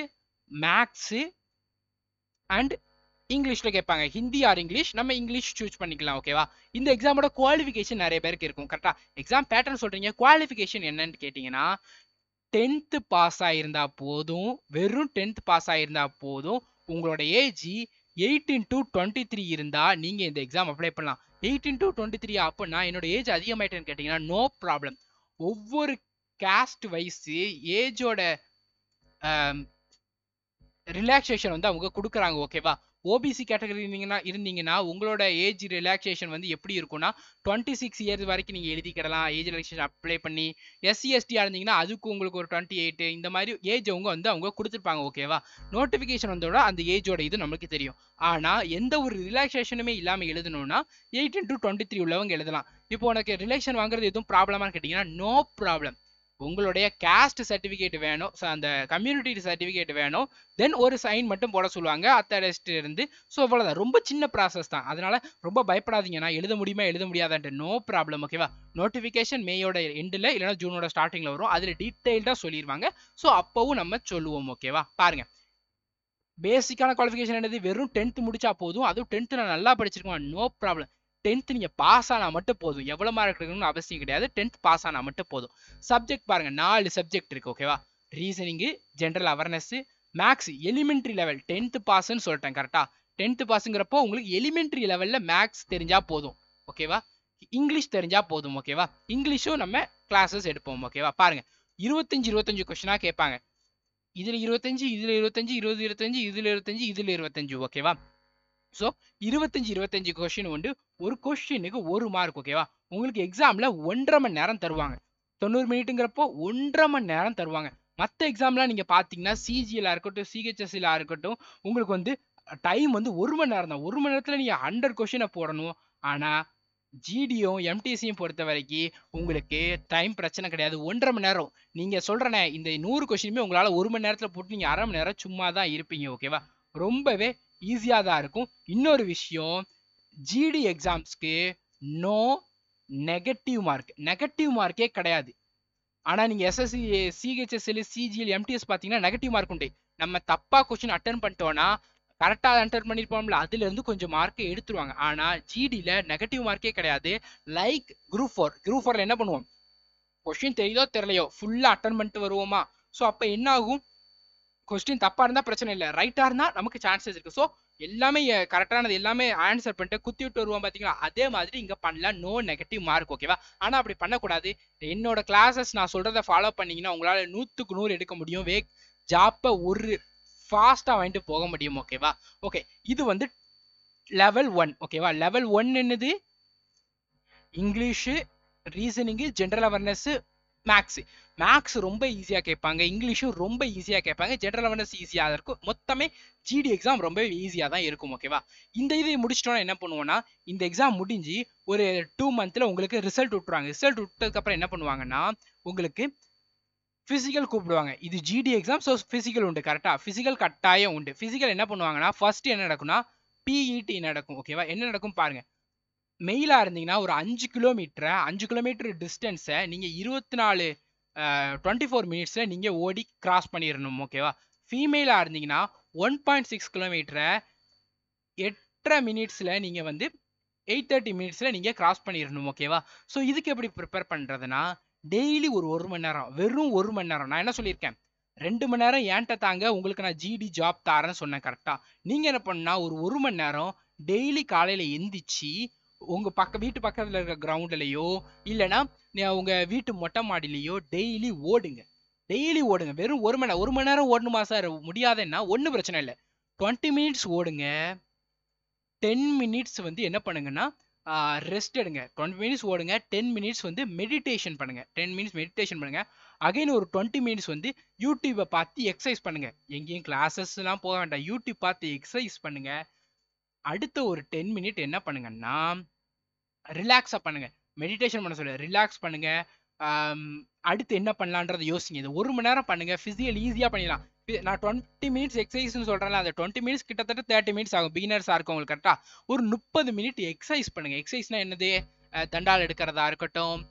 maths and இங்கிலீஷில் கேட்பாங்க ஹிந்தி ஆர் இங்கிலீஷ் நம்ம இங்கிலீஷ் சூஸ் பண்ணிக்கலாம் ஓகேவா இந்த எக்ஸாமோட குவாலிஃபிகேஷன் நிறைய பேருக்கு இருக்கும் கரெக்டாக எக்ஸாம் பேட்டர்ன் சொல்கிறீங்க குவாலிஃபிகேஷன் என்னன்னு கேட்டிங்கன்னா டென்த்து பாஸ் ஆகியிருந்தா போதும் வெறும் டென்த் பாஸ் ஆகியிருந்தா போதும் உங்களோட age eighteen to twenty three இருந்தால் நீங்கள் இந்த எக்ஸாம் அப்ளை பண்ணலாம் எயிட்டீன் டு டுவெண்ட்டி த்ரீ நான் என்னோட ஏஜ் அதிகமாயிட்டேன்னு கேட்டிங்கன்னா நோ ப்ராப்ளம் ஒவ்வொரு கேஸ்ட் வைஸு ஏஜோட ரிலாக்ஸேஷன் வந்து அவங்க கொடுக்குறாங்க ஓகேவா ஓபிசி கேட்டகரி இருந்தீங்கன்னா இருந்தீங்கன்னா உங்களோட ஏஜ் ரிலாக்ஸேஷன் வந்து எப்படி இருக்கும்னா டுவெண்ட்டி சிக்ஸ் இயர்ஸ் வரைக்கும் நீங்கள் எழுதிக்கிடலாம் ஏஜ் ரிலாக்ஸேஷன் அப்ளை பண்ணி எஸ்சி எஸ்டியாக e இருந்தீங்கன்னா அதுக்கு உங்களுக்கு ஒரு டுவெண்ட்டி எயிட் இந்த மாதிரி ஏஜ் அவங்க வந்து அவங்க கொடுத்துருப்பாங்க ஓகேவா நோட்டிஃபிகேஷன் வந்தோட அந்த ஏஜோட இது நம்மளுக்கு தெரியும் ஆனால் எந்த ஒரு ரிலாக்ஸேஷனுமே இல்லாமல் எழுதணும்னா எயிட்டின் டு டுவெண்ட்டி த்ரீ உள்ளவங்க எழுதலாம் இப்போ உனக்கு ரிலேஷன் வாங்குறது எதுவும் ப்ராப்ளமானு கேட்டிங்கன்னா நோ ப்ராப்ளம் உங்களுடைய கேஸ்ட் சர்டிஃபிகேட் வேணும் அந்த கம்யூனிட்டி சர்டிஃபிகேட் வேணும் தென் ஒரு சைன் மட்டும் போட சொல்லுவாங்க அத்தாரிஸ்ட் இருந்து ஸோ அவ்வளோதான் ரொம்ப சின்ன ப்ராசஸ் தான் அதனால ரொம்ப பயப்படாதீங்க நான் எழுத முடியுமா எழுத முடியாதான்ட்டு நோ ப்ராப்ளம் ஓகேவா நோட்டிஃபிகேஷன் மேயோட எண்டில் இல்லைனா ஜூனோட ஸ்டார்டிங்கில் வரும் அதில் டீட்டெயில்டாக சொல்லிடுவாங்க ஸோ அப்போவும் நம்ம சொல்லுவோம் ஓகேவா பாருங்கள் பேசிக்கான குவாலிஃபிகேஷன் என்னது வெறும் டென்த் முடிச்சா போதும் அதுவும் டென்த்து நான் நல்லா படிச்சிருக்கேன் நோ ப்ராப்ளம் டென்த் நீங்கள் பாஸ் ஆனால் மட்டும் போதும் எவ்வளோ மார்க் எடுக்கணும்னு அவசியம் கிடையாது டென்த் பாஸ் ஆனால் மட்டும் போதும் சப்ஜெக்ட் பாருங்கள் நாலு சப்ஜெக்ட் இருக்குது ஓகேவா reasoning general awareness maths elementary level tenth பாஸ்ன்னு சொல்லிட்டேன் கரெக்டாக டென்த்து பாஸுங்கிறப்போ உங்களுக்கு எலிமெண்ட்ரி லெவலில் மேக்ஸ் தெரிஞ்சால் போதும் ஓகேவா இங்கிலீஷ் தெரிஞ்சால் போதும் ஓகேவா இங்கிலீஷும் நம்ம கிளாஸஸ் எடுப்போம் ஓகேவா பாருங்கள் இருபத்தஞ்சு இருபத்தஞ்சு கொஷனாக கேட்பாங்க இதில் இருபத்தஞ்சு இதில் இருபத்தஞ்சு இருபது இருபத்தஞ்சு இதில் இருபத்தஞ்சு இதில் இருபத்தஞ்சு ஓகேவா ஸோ இருபத்தஞ்சி இருபத்தஞ்சி கொஷின் உண்டு ஒரு கொஷினுக்கு ஒரு மார்க் ஓகேவா உங்களுக்கு எக்ஸாமில் ஒன்றரை மணி நேரம் தருவாங்க தொண்ணூறு மினிட்டுங்கிறப்போ ஒன்றரை மணி நேரம் தருவாங்க மற்ற எக்ஸாம்லாம் நீங்கள் பார்த்தீங்கன்னா சிஜியில் இருக்கட்டும் சிஹெச்எஸ்சியில் இருக்கட்டும் உங்களுக்கு வந்து டைம் வந்து ஒரு மணி நேரம் தான் ஒரு மணி நேரத்தில் நீங்கள் ஹண்ட்ரட் கொஷினை போடணும் ஆனால் ஜிடியும் எம்டிசியும் பொறுத்த வரைக்கும் உங்களுக்கு டைம் பிரச்சனை கிடையாது ஒன்றரை மணி நேரம் நீங்கள் சொல்கிறனே இந்த நூறு கொஷினுமே உங்களால் ஒரு மணி நேரத்தில் போட்டு நீங்கள் அரை மணி நேரம் சும்மா தான் இருப்பீங்க ஓகேவா ரொம்பவே ஈஸியாக தான் இருக்கும் இன்னொரு விஷயம் ஜிடி எக்ஸாம்ஸ்க்கு நோ நெகட்டிவ் மார்க் நெகட்டிவ் மார்க்கே கிடையாது ஆனால் நீங்கள் எஸ்எஸ்சி சிஹெச்எஸ்எல் சிஜிஎல் எம்டிஎஸ் பார்த்தீங்கன்னா நெகட்டிவ் மார்க் உண்டு நம்ம தப்பாக கொஸ்டின் அட்டன் பண்ணிட்டோன்னா கரெக்டாக அட்டன் பண்ணியிருப்போம்ல அதுலேருந்து கொஞ்சம் மார்க்கை எடுத்துருவாங்க ஆனால் ஜிடியில் நெகட்டிவ் மார்க்கே கிடையாது லைக் குரூப் ஃபோர் குரூப் ஃபோரில் என்ன பண்ணுவோம் கொஸ்டின் தெரியுதோ தெரியலையோ ஃபுல்லாக அட்டன் பண்ணிட்டு வருவோமா ஸோ அப்போ என்ன ஆகும் கொஸ்டின் தப்பா இருந்தா பிரச்சனை இல்லை ரைட்டா இருந்தா நமக்கு சான்சஸ் இருக்கு ஸோ எல்லாமே கரெக்டானது எல்லாமே ஆன்சர் பண்ணிட்டு குத்தி விட்டு வருவோம் பாத்தீங்களா அதே மாதிரி இங்கே பண்ணலாம் நோ நெகட்டிவ் மார்க் ஓகேவா ஆனால் அப்படி பண்ணக்கூடாது என்னோட கிளாஸஸ் நான் சொல்கிறத ஃபாலோ பண்ணீங்கன்னா உங்களால் நூற்றுக்கு நூறு எடுக்க முடியும் வே ஜாப்பை ஒரு ஃபாஸ்ட்டாக வாங்கிட்டு போக முடியும் ஓகேவா ஓகே இது வந்து லெவல் ஒன் ஓகேவா லெவல் ஒன் என்னது English reasoning general awareness maths maths ரொம்ப ஈஸியாக கேட்பாங்க இங்கிலீஷும் ரொம்ப ஈஸியாக கேட்பாங்க ஜென்ரல் அவேர்னஸ் ஈஸியாக இருக்கும் மொத்தமே ஜிடி எக்ஸாம் ரொம்ப ஈஸியாக தான் இருக்கும் ஓகேவா இந்த இதை முடிச்சிட்டோன்னா என்ன பண்ணுவோம்னா இந்த எக்ஸாம் முடிஞ்சு ஒரு டூ மந்த்ல உங்களுக்கு ரிசல்ட் விட்டுருவாங்க ரிசல்ட் விட்டதுக்கப்புறம் என்ன பண்ணுவாங்கன்னா உங்களுக்கு ஃபிசிக்கல் கூப்பிடுவாங்க இது ஜிடி எக்ஸாம் ஸோ ஃபிசிக்கல் உண்டு கரெக்டாக ஃபிசிக்கல் கட்டாயம் உண்டு ஃபிசிக்கல் என்ன பண்ணுவாங்கன்னா ஃபர்ஸ்ட் என்ன நடக்கும்னா பிஇடி e நடக்கும் ஓகேவா என்ன நடக்கும் பாருங்க மெயிலாக இருந்தீங்கன்னா ஒரு அஞ்சு கிலோமீட்டரை அஞ்சு கிலோமீட்டர் டிஸ்டன்ஸை நீங்கள் இருபத்தி நாலு டுவெண்ட்டி ஃபோர் மினிட்ஸில் நீங்கள் ஓடி கிராஸ் பண்ணிடணும் ஓகேவா ஃபீமேலாக இருந்தீங்கன்னா ஒன் பாயிண்ட் சிக்ஸ் கிலோமீட்டரை எட்டரை மினிட்ஸில் நீங்கள் வந்து எயிட் தேர்ட்டி மினிட்ஸில் நீங்கள் கிராஸ் பண்ணிடணும் ஓகேவா ஸோ இதுக்கு எப்படி ப்ரிப்பேர் பண்ணுறதுனா டெய்லி ஒரு ஒரு மணி நேரம் வெறும் ஒரு மணி நேரம் நான் என்ன சொல்லியிருக்கேன் ரெண்டு மணி நேரம் ஏன்ட்ட தாங்க உங்களுக்கு நான் ஜிடி ஜாப் தாரேன்னு சொன்னேன் கரெக்டாக நீங்கள் என்ன பண்ணால் ஒரு ஒரு மணி நேரம் டெய்லி காலையில் எந்திரிச்சு உங்க பக்க வீட்டு பக்கத்துல இருக்க கிரவுண்ட்லயோ இல்லைன்னா உங்க வீட்டு மொட்டை மாடிலேயோ டெய்லி ஓடுங்க டெய்லி ஓடுங்க வெறும் ஒரு மணி ஒரு மணி நேரம் ஓடணுமா சார் முடியாதுன்னா ஒன்றும் பிரச்சனை இல்லை டுவெண்ட்டி மினிட்ஸ் ஓடுங்க டென் மினிட்ஸ் வந்து என்ன பண்ணுங்கன்னா ரெஸ்ட் எடுங்க டுவெண்ட்டி மினிட்ஸ் ஓடுங்க டென் மினிட்ஸ் வந்து மெடிடேஷன் பண்ணுங்க டென் மினிட்ஸ் மெடிடேஷன் பண்ணுங்க அகைன் ஒரு டுவெண்ட்டி மினிட்ஸ் வந்து யூடியூப்பை பார்த்து எக்ஸசைஸ் பண்ணுங்க எங்கேயும் கிளாஸஸ்லாம் போக வேண்டாம் யூடியூப் பார்த்து எக்ஸசைஸ் பண்ணுங்க அடுத்த ஒரு டென் மினிட் என்ன பண்ணுங்கன்னா ரிலாக்ஸாக பண்ணுங்கள் மெடிடேஷன் பண்ண சொல்லுங்கள் ரிலாக்ஸ் பண்ணுங்கள் அடுத்து என்ன பண்ணலான்றத யோசிங்க இது ஒரு மணி நேரம் பண்ணுங்கள் ஃபிசிக்கல் ஈஸியாக பண்ணிடலாம் நான் டுவெண்ட்டி மினிட்ஸ் எக்ஸசைஸ்னு சொல்கிறேன் அந்த டுவெண்ட்டி மினிட்ஸ் கிட்டத்தட்ட தேர்ட்டி மினிட்ஸ் ஆகும் பிகினர்ஸாக இருக்கும் உங்களுக்கு கரெக்டாக ஒரு முப்பது மினிட் எக்ஸசைஸ் பண்ணுங்கள் எக்ஸசைஸ்னால் என்னது தண்டால் எடுக்கிறதா இருக்கட்டும்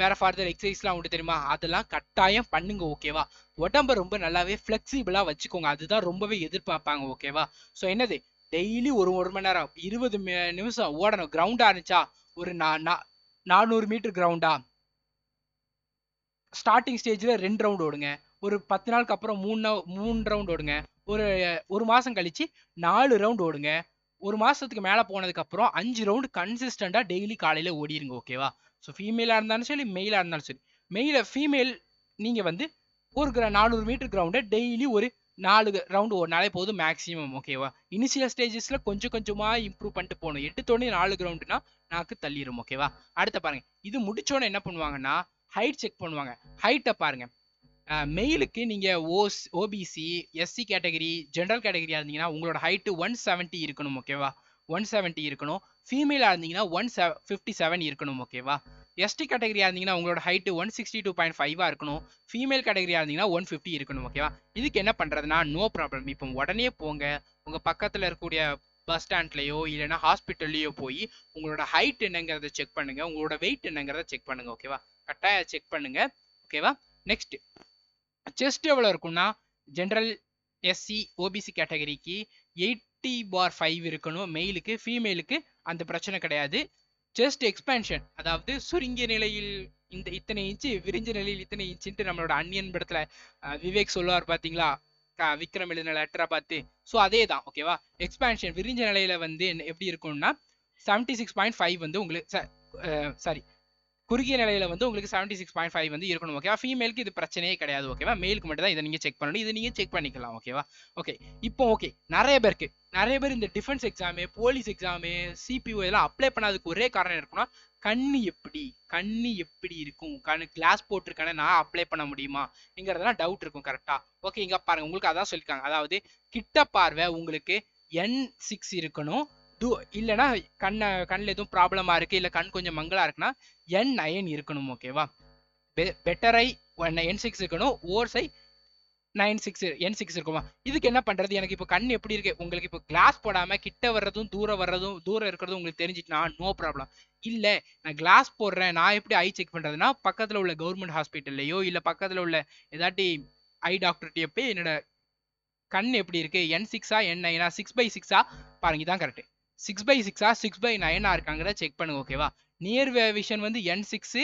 வேற ஃபார்தர் எக்ஸசைஸ்லாம் உண்டு தெரியுமா அதெல்லாம் கட்டாயம் பண்ணுங்க ஓகேவா உடம்ப ரொம்ப நல்லாவே ஃப்ளெக்சிபிளாக வச்சுக்கோங்க அதுதான் ரொம்பவே எதிர்பார்ப்பாங்க ஓகேவா ஸோ என்னது டெய்லி ஒரு ஒரு மணி நேரம் இருபது நிமிஷம் ஓடணும் கிரவுண்டா இருந்துச்சா ஒரு நானூறு மீட்டர் கிரவுண்டா ஸ்டார்டிங் ஸ்டேஜில் ரெண்டு ரவுண்ட் ஓடுங்க ஒரு பத்து நாளுக்கு அப்புறம் மூணு மூணு ரவுண்ட் ஓடுங்க ஒரு ஒரு மாதம் கழித்து நாலு ரவுண்ட் ஓடுங்க ஒரு மாதத்துக்கு மேலே போனதுக்கப்புறம் அஞ்சு ரவுண்ட் கன்சிஸ்டண்டாக டெய்லி காலையில் ஓடிடுங்க ஓகேவா ஸோ ஃபீமேலாக இருந்தாலும் சரி மெயிலாக இருந்தாலும் சரி மெயில ஃபீமேல் நீங்கள் வந்து ஒரு கிரா நானூறு மீட்டர் கிரவுண்டை டெய்லி ஒரு நாலு ரவுண்டு ஓடினாலே போதும் மேக்ஸிமம் ஓகேவா இனிஷியல் ஸ்டேஜஸில் கொஞ்சம் கொஞ்சமாக இம்ப்ரூவ் பண்ணிட்டு போகணும் எட்டு தோணி நாலு கிரவுண்டுனா நாக்கு தள்ளிடும் ஓகேவா அடுத்த பாருங்கள் இது முடிச்சோன்னே என்ன பண்ணுவாங்கன்னா ஹைட் செக் பண்ணுவாங்க ஹைட்டை பாருங்கள் மெயிலுக்கு நீங்கள் ஓஸ் ஓபிசி எஸ்சி கேட்டகரி ஜென்ரல் கேட்டகரியாக இருந்தீங்கன்னா உங்களோட ஹைட்டு ஒன் செவன்ட்டி இருக்கணும் ஓகேவா ஒன் செவன்ட்டி இருக்கணும் ஃபீமேலாக இருந்தீங்கன்னா ஒன் செவ ஃபிஃப்டி செவன் இருக்கணும் ஓகேவா எஸ்டி கேட்டகரியா இருந்தீங்கன்னா உங்களோட height one sixty two point ஃபைவா இருக்கணும் ஃபீமேல் கேட்டகரியா இருந்தீங்கன்னா ஒன் ஃபிஃப்டி இருக்கணும் ஓகேவா இதுக்கு என்ன பண்றதுன்னா நோ ப்ராப்ளம் இப்போ உடனே போங்க உங்க பக்கத்துல இருக்கக்கூடிய பஸ் ஸ்டாண்ட்லேயோ இல்லைனா ஹாஸ்பிட்டல்லையோ போய் உங்களோட ஹைட் என்னங்கிறத செக் பண்ணுங்க உங்களோட வெயிட் என்னங்கிறத செக் பண்ணுங்க ஓகேவா கட்டாய செக் பண்ணுங்க ஓகேவா நெக்ஸ்ட் செஸ்ட் எவ்வளோ இருக்கும்னா ஜென்ரல் எஸ்சி ஓபிசி கேட்டகரிக்கு எயிட்டி பார் ஃபைவ் இருக்கணும் மெயிலுக்கு ஃபீமேலுக்கு அந்த பிரச்சனை கிடையாது செஸ்ட் எக்ஸ்பென்ஷன் அதாவது சுருங்கிய நிலையில் இந்த இத்தனை இன்ச்சு விரிஞ்ச நிலையில் இத்தனை இன்ச்சுன்ட்டு நம்மளோட அன்னியன் படத்துல விவேக் சொல்லுவார் பாத்தீங்களா விக்ரம் எழுதின லெட்டரை பார்த்து ஸோ அதே தான் ஓகேவா எக்ஸ்பேன்ஷன் விரிஞ்ச நிலையில வந்து எப்படி இருக்கும்னா செவன்டி சிக்ஸ் பாயிண்ட் ஃபைவ் வந்து உங்களுக்கு சாரி குறுகிய நிலையில வந்து உங்களுக்கு செவன்டி சிக்ஸ் பாயிண்ட் ஃபைவ் வந்து இருக்கணும் ஓகேவா ஃபீமேலுக்கு இது பிரச்சனையே கிடையாது ஓகேவா மேலுக்கு மட்டும் தான் இதை நீங்கள் செக் பண்ணணும் இதை நீங்க செக் பண்ணிக்கலாம் ஓகேவா ஓகே இப்போ ஓகே நிறைய பேருக்கு நிறைய பேர் இந்த defence exam police exam CPO இதெல்லாம் அப்ளை பண்ணாதுக்கு ஒரே காரணம் இருக்குன்னா கண்ணு எப்படி கண்ணு எப்படி இருக்கும் கண்ணு கிளாஸ் போட்டிருக்கானே நான் அப்ளை பண்ண முடியுமா என்கிறதெல்லாம் டவுட் இருக்கும் கரெக்டா ஓகே இங்க பாருங்க உங்களுக்கு அதான் சொல்லியிருக்காங்க அதாவது கிட்ட பார்வை உங்களுக்கு என் சிக்ஸ் இருக்கணும் டூ இல்லைனா கண்ணை கண்ணில் எதுவும் ப்ராப்ளமாக இருக்குது இல்லை கண் கொஞ்சம் மங்களாக இருக்குன்னா என் அயன் இருக்கணும் ஓகேவா பெ ஒன் என் சிக்ஸ் இருக்கணும் ஓர்ஸை நைன் சிக்ஸ் என் சிக்ஸ் இருக்குமா இதுக்கு என்ன பண்ணுறது எனக்கு இப்போ கண் எப்படி இருக்கு உங்களுக்கு இப்போ கிளாஸ் போடாமல் கிட்ட வர்றதும் தூரம் வர்றதும் தூரம் இருக்கிறதும் உங்களுக்கு தெரிஞ்சிட்டுனா நோ ப்ராப்ளம் இல்லை நான் கிளாஸ் போடுறேன் நான் எப்படி ஐ செக் பண்ணுறதுன்னா பக்கத்தில் உள்ள கவர்மெண்ட் ஹாஸ்பிட்டல்லையோ இல்லை பக்கத்தில் உள்ள ஏதாட்டி ஐ டாக்டர்கிட்டயோ போய் என்னோட கண் எப்படி இருக்குது என் சிக்ஸா என் நைனா சிக்ஸ் பை சிக்ஸா பாருங்க இதான் கரெக்ட் சிக்ஸ் பை சிக்ஸா சிக்ஸ் பை நைனா இருக்காங்கிறத செக் பண்ணுங்க ஓகேவா நியர் விஷன் வந்து என் சிக்ஸு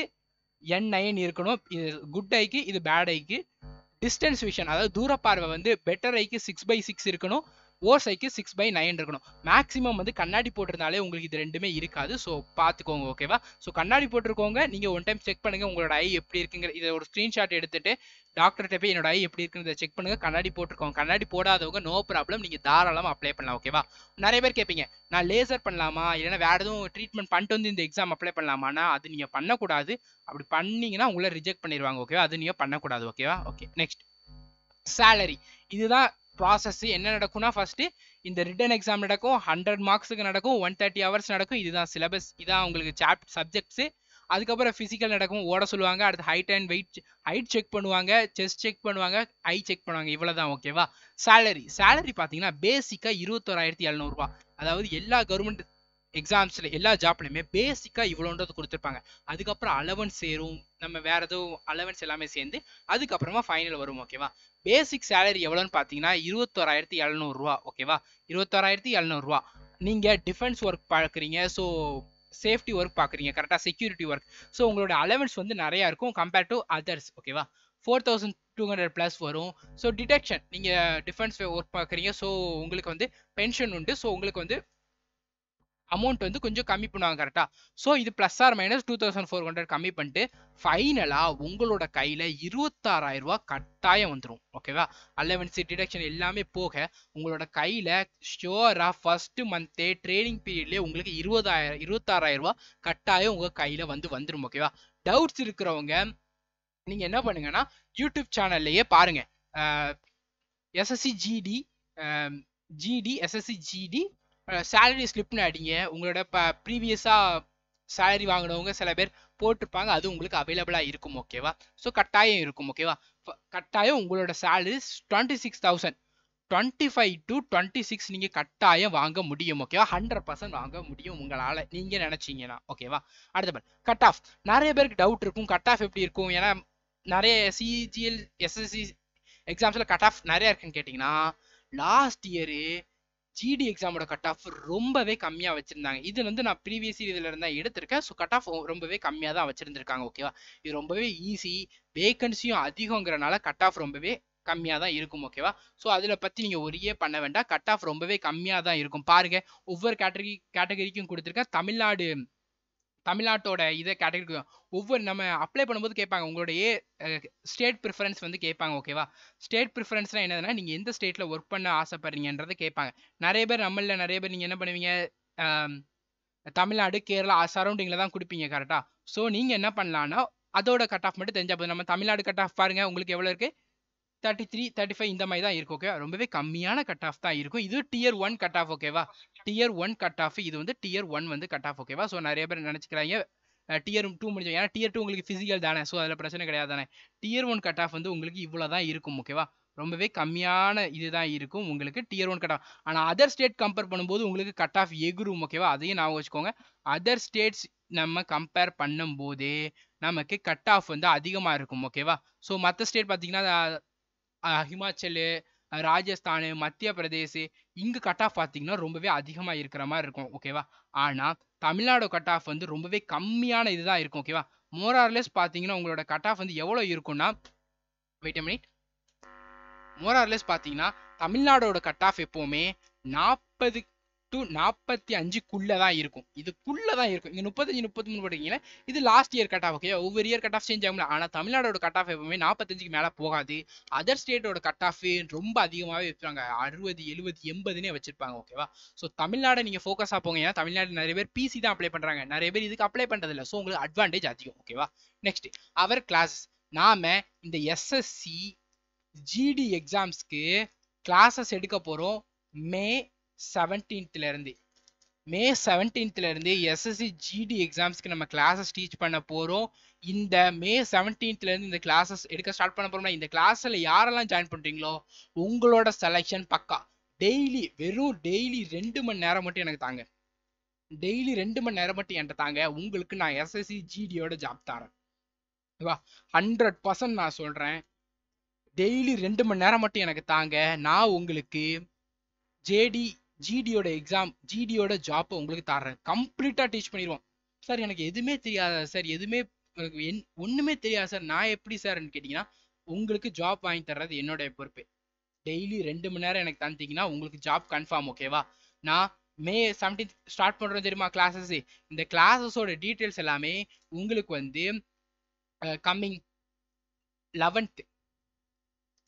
என் நைன் இருக்கணும் இது குட் ஐக்கு இது பேட் ஐக்கு டிஸ்டன்ஸ் விஷன் அதாவது தூர பார்வை வந்து பெட்டர் ஐக்கு சிக்ஸ் பை சிக்ஸ் இருக்கணும் ஓசைக்கு சிக்ஸ் பை நைன் இருக்கணும் மேக்ஸிமம் வந்து கண்ணாடி போட்டிருந்தாலே உங்களுக்கு இது ரெண்டுமே இருக்காது ஸோ பார்த்துக்கோங்க ஓகேவா ஸோ கண்ணாடி போட்டிருக்கோங்க நீங்கள் ஒன் டைம் செக் பண்ணுங்கள் உங்களோட ஐ எப்படி இருக்குங்கிற இதை ஒரு ஸ்க்ரீன்ஷாட் எடுத்துட்டு டாக்டர்கிட்ட போய் என்னோட ஐ எப்படி இருக்குங்கிறத செக் பண்ணுங்கள் கண்ணாடி போட்டிருக்கோங்க கண்ணாடி போடாதவங்க நோ ப்ராப்ளம் நீங்கள் தாராளமாக அப்ளை பண்ணலாம் ஓகேவா நிறைய பேர் கேட்பீங்க நான் லேசர் பண்ணலாமா இல்லைன்னா வேறு எதுவும் ட்ரீட்மெண்ட் பண்ணிட்டு வந்து இந்த எக்ஸாம் அப்ளை பண்ணலாமானா அது நீங்கள் பண்ணக்கூடாது அப்படி பண்ணீங்கன்னா உங்களை ரிஜெக்ட் பண்ணிடுவாங்க ஓகேவா அது நீங்கள் பண்ணக்கூடாது ஓகேவா ஓகே நெக்ஸ்ட் சேலரி இதுதான் ப்ராசஸ்ஸு என்ன நடக்கும்னா ஃபர்ஸ்ட் இந்த ரிட்டன் எக்ஸாம் நடக்கும் ஹண்ட்ரட் மார்க்ஸுக்கு நடக்கும் ஒன் தேர்ட்டி ஹவர்ஸ் நடக்கும் இதுதான் சிலபஸ் இதான் உங்களுக்கு சாப் சப்ஜெக்ட்ஸு அதுக்கப்புறம் ஃபிசிக்கல் நடக்கும் ஓட சொல்லுவாங்க அடுத்து height and weight height check பண்ணுவாங்க செஸ்ட் செக் பண்ணுவாங்க ஐ செக் பண்ணுவாங்க இவ்வளோ தான் ஓகேவா சேலரி சேலரி பார்த்தீங்கன்னா பேசிக்காக இருபத்தோராயிரத்தி எழுநூறுபா அதாவது எல்லா கவர்மெண்ட் எக்ஸாம்ஸில் எல்லா ஜாப்லையுமே பேசிக்காக இவ்வளோன்றது கொடுத்துருப்பாங்க அதுக்கப்புறம் அலவன்ஸ் சேரும் நம்ம வேறு எதுவும் அலவன்ஸ் எல்லாமே சேர்ந்து அதுக்கப்புறமா ஃபைனல் வரும் ஓகேவா பேசிக் சேலரி எவ்வளோன்னு பார்த்தீங்கன்னா இருபத்தோராயிரத்தி எழுநூறுரூவா ஓகேவா இருபத்தோராயிரத்தி எழுநூறுவா நீங்கள் டிஃபென்ஸ் ஒர்க் பார்க்குறீங்க ஸோ சேஃப்டி ஒர்க் பார்க்குறீங்க கரெக்டாக செக்யூரிட்டி ஒர்க் ஸோ உங்களோட அலவன்ஸ் வந்து நிறையா இருக்கும் கம்பேர்ட் டு அதர்ஸ் ஓகேவா four thousand two hundred plus வரும் ஸோ டிடெக்ஷன் நீங்கள் டிஃபென்ஸ் ஒர்க் பார்க்குறீங்க ஸோ உங்களுக்கு வந்து பென்ஷன் உண்டு ஸோ உங்களுக்கு வந்து அமௌண்ட் வந்து கொஞ்சம் கம்மி பண்ணுவாங்க கரெக்டாக ஸோ இது plus or minus two thousand four hundred கம்மி பண்ணிட்டு ஃபைனலாக உங்களோட கையில் இருபத்தாறாயிரம் ரூபா கட்டாயம் வந்துடும் ஓகேவா அலவன்ஸு டிடக்ஷன் எல்லாமே போக உங்களோட கையில் ஷோராக ஃபஸ்ட்டு மந்த்தே ட்ரைனிங் பீரியட்லேயே உங்களுக்கு இருபதாயிரம் இருபத்தாறாயிரம் ரூபா கட்டாயம் உங்கள் கையில் வந்து வந்துடும் ஓகேவா டவுட்ஸ் இருக்கிறவங்க நீங்கள் என்ன பண்ணுங்கன்னா யூடியூப் சேனல்லையே பாருங்கள் SSC GD GD SSC GD salary ஸ்லிப்னு அடிங்க உங்களோட ப ப்ரீவியஸாக சேலரி வாங்கினவங்க சில பேர் போட்டிருப்பாங்க அது உங்களுக்கு அவைலபிளாக இருக்கும் ஓகேவா ஸோ கட்டாயம் இருக்கும் ஓகேவா கட்டாயம் உங்களோட salary twenty six thousand twenty five to twenty six நீங்கள் கட்டாயம் வாங்க முடியும் ஓகேவா ஹண்ட்ரட் பர்சன்ட் வாங்க முடியும் உங்களால் நீங்கள் நினச்சிங்கன்னா ஓகேவா அடுத்த பார் கட் ஆஃப் நிறைய பேருக்கு டவுட் இருக்கும் கட் ஆஃப் எப்படி இருக்கும் ஏன்னா நிறைய சிஜிஎல் எஸ்எஸ்சி எக்ஸாம்ஸில் கட் ஆஃப் நிறையா இருக்குன்னு கேட்டிங்கன்னா லாஸ்ட் இயரு ஜிடி எக்ஸாமோட கட் ஆஃப் ரொம்பவே கம்மியாக வச்சிருந்தாங்க இது வந்து நான் ப்ரீவியஸ் இதில் இருந்தால் எடுத்திருக்கேன் ஸோ கட் ஆஃப் ரொம்பவே கம்மியாக தான் வச்சுருந்துருக்காங்க ஓகேவா இது ரொம்பவே ஈஸி வேகன்சியும் அதிகங்கிறனால கட் ஆஃப் ரொம்பவே கம்மியாக தான் இருக்கும் ஓகேவா ஸோ அதில் பற்றி நீங்கள் ஒரே பண்ண வேண்டாம் கட் ஆஃப் ரொம்பவே கம்மியாக தான் இருக்கும் பாருங்கள் ஒவ்வொரு கேட்டகரி கேட்டகரிக்கும் கொடுத்துருக்கேன் தமிழ்நாடு தமிழ்நாட்டோட இதை கேட்டகரி ஒவ்வொரு நம்ம அப்ளை பண்ணும்போது கேட்பாங்க உங்களோட ஏ ஸ்டேட் ப்ரிஃபரன்ஸ் வந்து கேட்பாங்க ஓகேவா ஸ்டேட் ப்ரிஃபரன்ஸ்னால் என்னதுன்னா நீங்கள் எந்த ஸ்டேட்டில் ஒர்க் பண்ண ஆசைப்படுறீங்கன்றதை கேட்பாங்க நிறைய பேர் நம்மளில் நிறைய பேர் நீங்கள் என்ன பண்ணுவீங்க தமிழ்நாடு கேரளா சரௌண்டிங்கில் தான் கொடுப்பீங்க கரெக்டாக ஸோ நீங்கள் என்ன பண்ணலான்னா அதோட கட் ஆஃப் மட்டும் தெரிஞ்சால் போதும் நம்ம தமிழ்நாடு கட் ஆஃப் பாருங்கள் உங்களுக்கு எவ்வளோ இருக்குது தேர்ட்டி த்ரீ தேர்ட்டி ஃபைவ் இந்த மாதிரி தான் இருக்கும் ஓகேவா ரொம்பவே கம்மியான கட் ஆஃப் தான் இருக்கும் இது டியர் ஒன் கட் ஆஃப் ஓகேவா டியர் ஒன் கட் ஆஃப் இது வந்து டியர் ஒன் வந்து கட் ஆஃப் ஓகேவா ஸோ நிறைய பேர் நினச்சிக்கிறாங்க டியர் டூ முடிஞ்சோம் ஏன்னா டியர் டூ உங்களுக்கு ஃபிசிக்கல் தானே ஸோ அதில் பிரச்சனை கிடையாது தானே டியர் ஒன் கட் ஆஃப் வந்து உங்களுக்கு இவ்வளோ தான் இருக்கும் ஓகேவா ரொம்பவே கம்மியான இதுதான் இருக்கும் உங்களுக்கு டியர் ஒன் கட் ஆஃப் ஆனால் அதர் ஸ்டேட் கம்பேர் பண்ணும்போது உங்களுக்கு கட் ஆஃப் எகுரும் ஓகேவா அதையும் நான் வச்சுக்கோங்க அதர் ஸ்டேட்ஸ் நம்ம கம்பேர் பண்ணும்போதே நமக்கு கட் ஆஃப் வந்து அதிகமாக இருக்கும் ஓகேவா ஸோ மற்ற ஸ்டேட் பார்த்தீங்கன்னா ஹிமாச்சலு ராஜஸ்தானு மத்திய பிரதேசு இங்கு கட் ஆஃப் பார்த்தீங்கன்னா ரொம்பவே அதிகமாக இருக்கிற மாதிரி இருக்கும் ஓகேவா ஆனால் தமிழ்நாடு கட் ஆஃப் வந்து ரொம்பவே கம்மியான இதுதான் இருக்கும் ஓகேவா மோரார்லெஸ் பார்த்தீங்கன்னா உங்களோட கட் ஆஃப் வந்து எவ்வளோ இருக்கும்னா வெயிட் மினிட் மோரார்லெஸ் பார்த்தீங்கன்னா தமிழ்நாடோட கட் ஆஃப் எப்போவுமே நாற்பது டு நாற்பத்தி அஞ்சுக்குள்ளே தான் இருக்கும் இதுக்குள்ளே தான் இருக்கும் இங்கே முப்பத்தஞ்சு முப்பத்தி மூணு பார்த்தீங்கன்னா இது last year cut off okay ஒவ்வொரு இயர் கட் ஆஃப் சேஞ்ச் ஆகும்ல ஆனால் தமிழ்நாடோட கட் ஆஃப் எப்பவுமே நாற்பத்தஞ்சுக்கு மேலே போகாது அதர் ஸ்டேட்டோட கட் ஆஃப் ரொம்ப அதிகமாகவே வச்சுருவாங்க அறுபது எழுபது எண்பதுன்னே வச்சிருப்பாங்க ஓகேவா ஸோ தமிழ்நாடை நீங்கள் ஃபோக்கஸாக போங்க ஏன்னா தமிழ்நாடு நிறைய பேர் பிசி தான் அப்ளை பண்ணுறாங்க நிறைய பேர் இதுக்கு அப்ளை பண்ணுறதில்ல ஸோ உங்களுக்கு அட்வான்டேஜ் அதிகம் ஓகேவா நெக்ஸ்ட் அவர் கிளாஸஸ் நாம் இந்த எஸ்எஸ்சி ஜிடி எக்ஸாம்ஸ்க்கு கிளாஸஸ் எடுக்க போகிறோம் மே இருந்து மே இருந்து எஸ்எஸ்சி ஜிடி எக்ஸாம்ஸ்க்கு நம்ம கிளாஸஸ் டீச் பண்ண போகிறோம் இந்த மே இருந்து இந்த கிளாஸஸ் எடுக்க ஸ்டார்ட் பண்ண போகிறோம்னா இந்த கிளாஸ்ல யாரெல்லாம் ஜாயின் பண்ணுறீங்களோ உங்களோட செலெக்ஷன் பக்கா டெய்லி வெறும் டெய்லி ரெண்டு மணி நேரம் மட்டும் எனக்கு தாங்க டெய்லி ரெண்டு மணி நேரம் மட்டும் என்கிட்ட தாங்க உங்களுக்கு நான் எஸ்எஸ்சி ஜிடியோட ஜாப் தரேன் வா ஹண்ட்ரட் பர்சன்ட் நான் சொல்கிறேன் டெய்லி ரெண்டு மணி நேரம் மட்டும் எனக்கு தாங்க நான் உங்களுக்கு ஜேடி ஜிடியோட எக்ஸாம் ஜிடியோட ஜாப்பை உங்களுக்கு தர்றேன் கம்ப்ளீட்டாக டீச் பண்ணிடுவோம் சார் எனக்கு எதுவுமே தெரியாதா சார் எதுவுமே எனக்கு என் ஒன்றுமே தெரியாது சார் நான் எப்படி சார்ன்னு கேட்டிங்கன்னா உங்களுக்கு ஜாப் வாங்கி தர்றது என்னோட பொறுப்பு டெய்லி ரெண்டு மணி நேரம் எனக்கு தந்தீங்கன்னா உங்களுக்கு ஜாப் கன்ஃபார்ம் ஓகேவா நான் மே செவன்டீன் ஸ்டார்ட் பண்ணுறோம் தெரியுமா கிளாஸஸ் இந்த கிளாஸஸோட டீட்டெயில்ஸ் எல்லாமே உங்களுக்கு வந்து கம்மிங் லெவன்த்து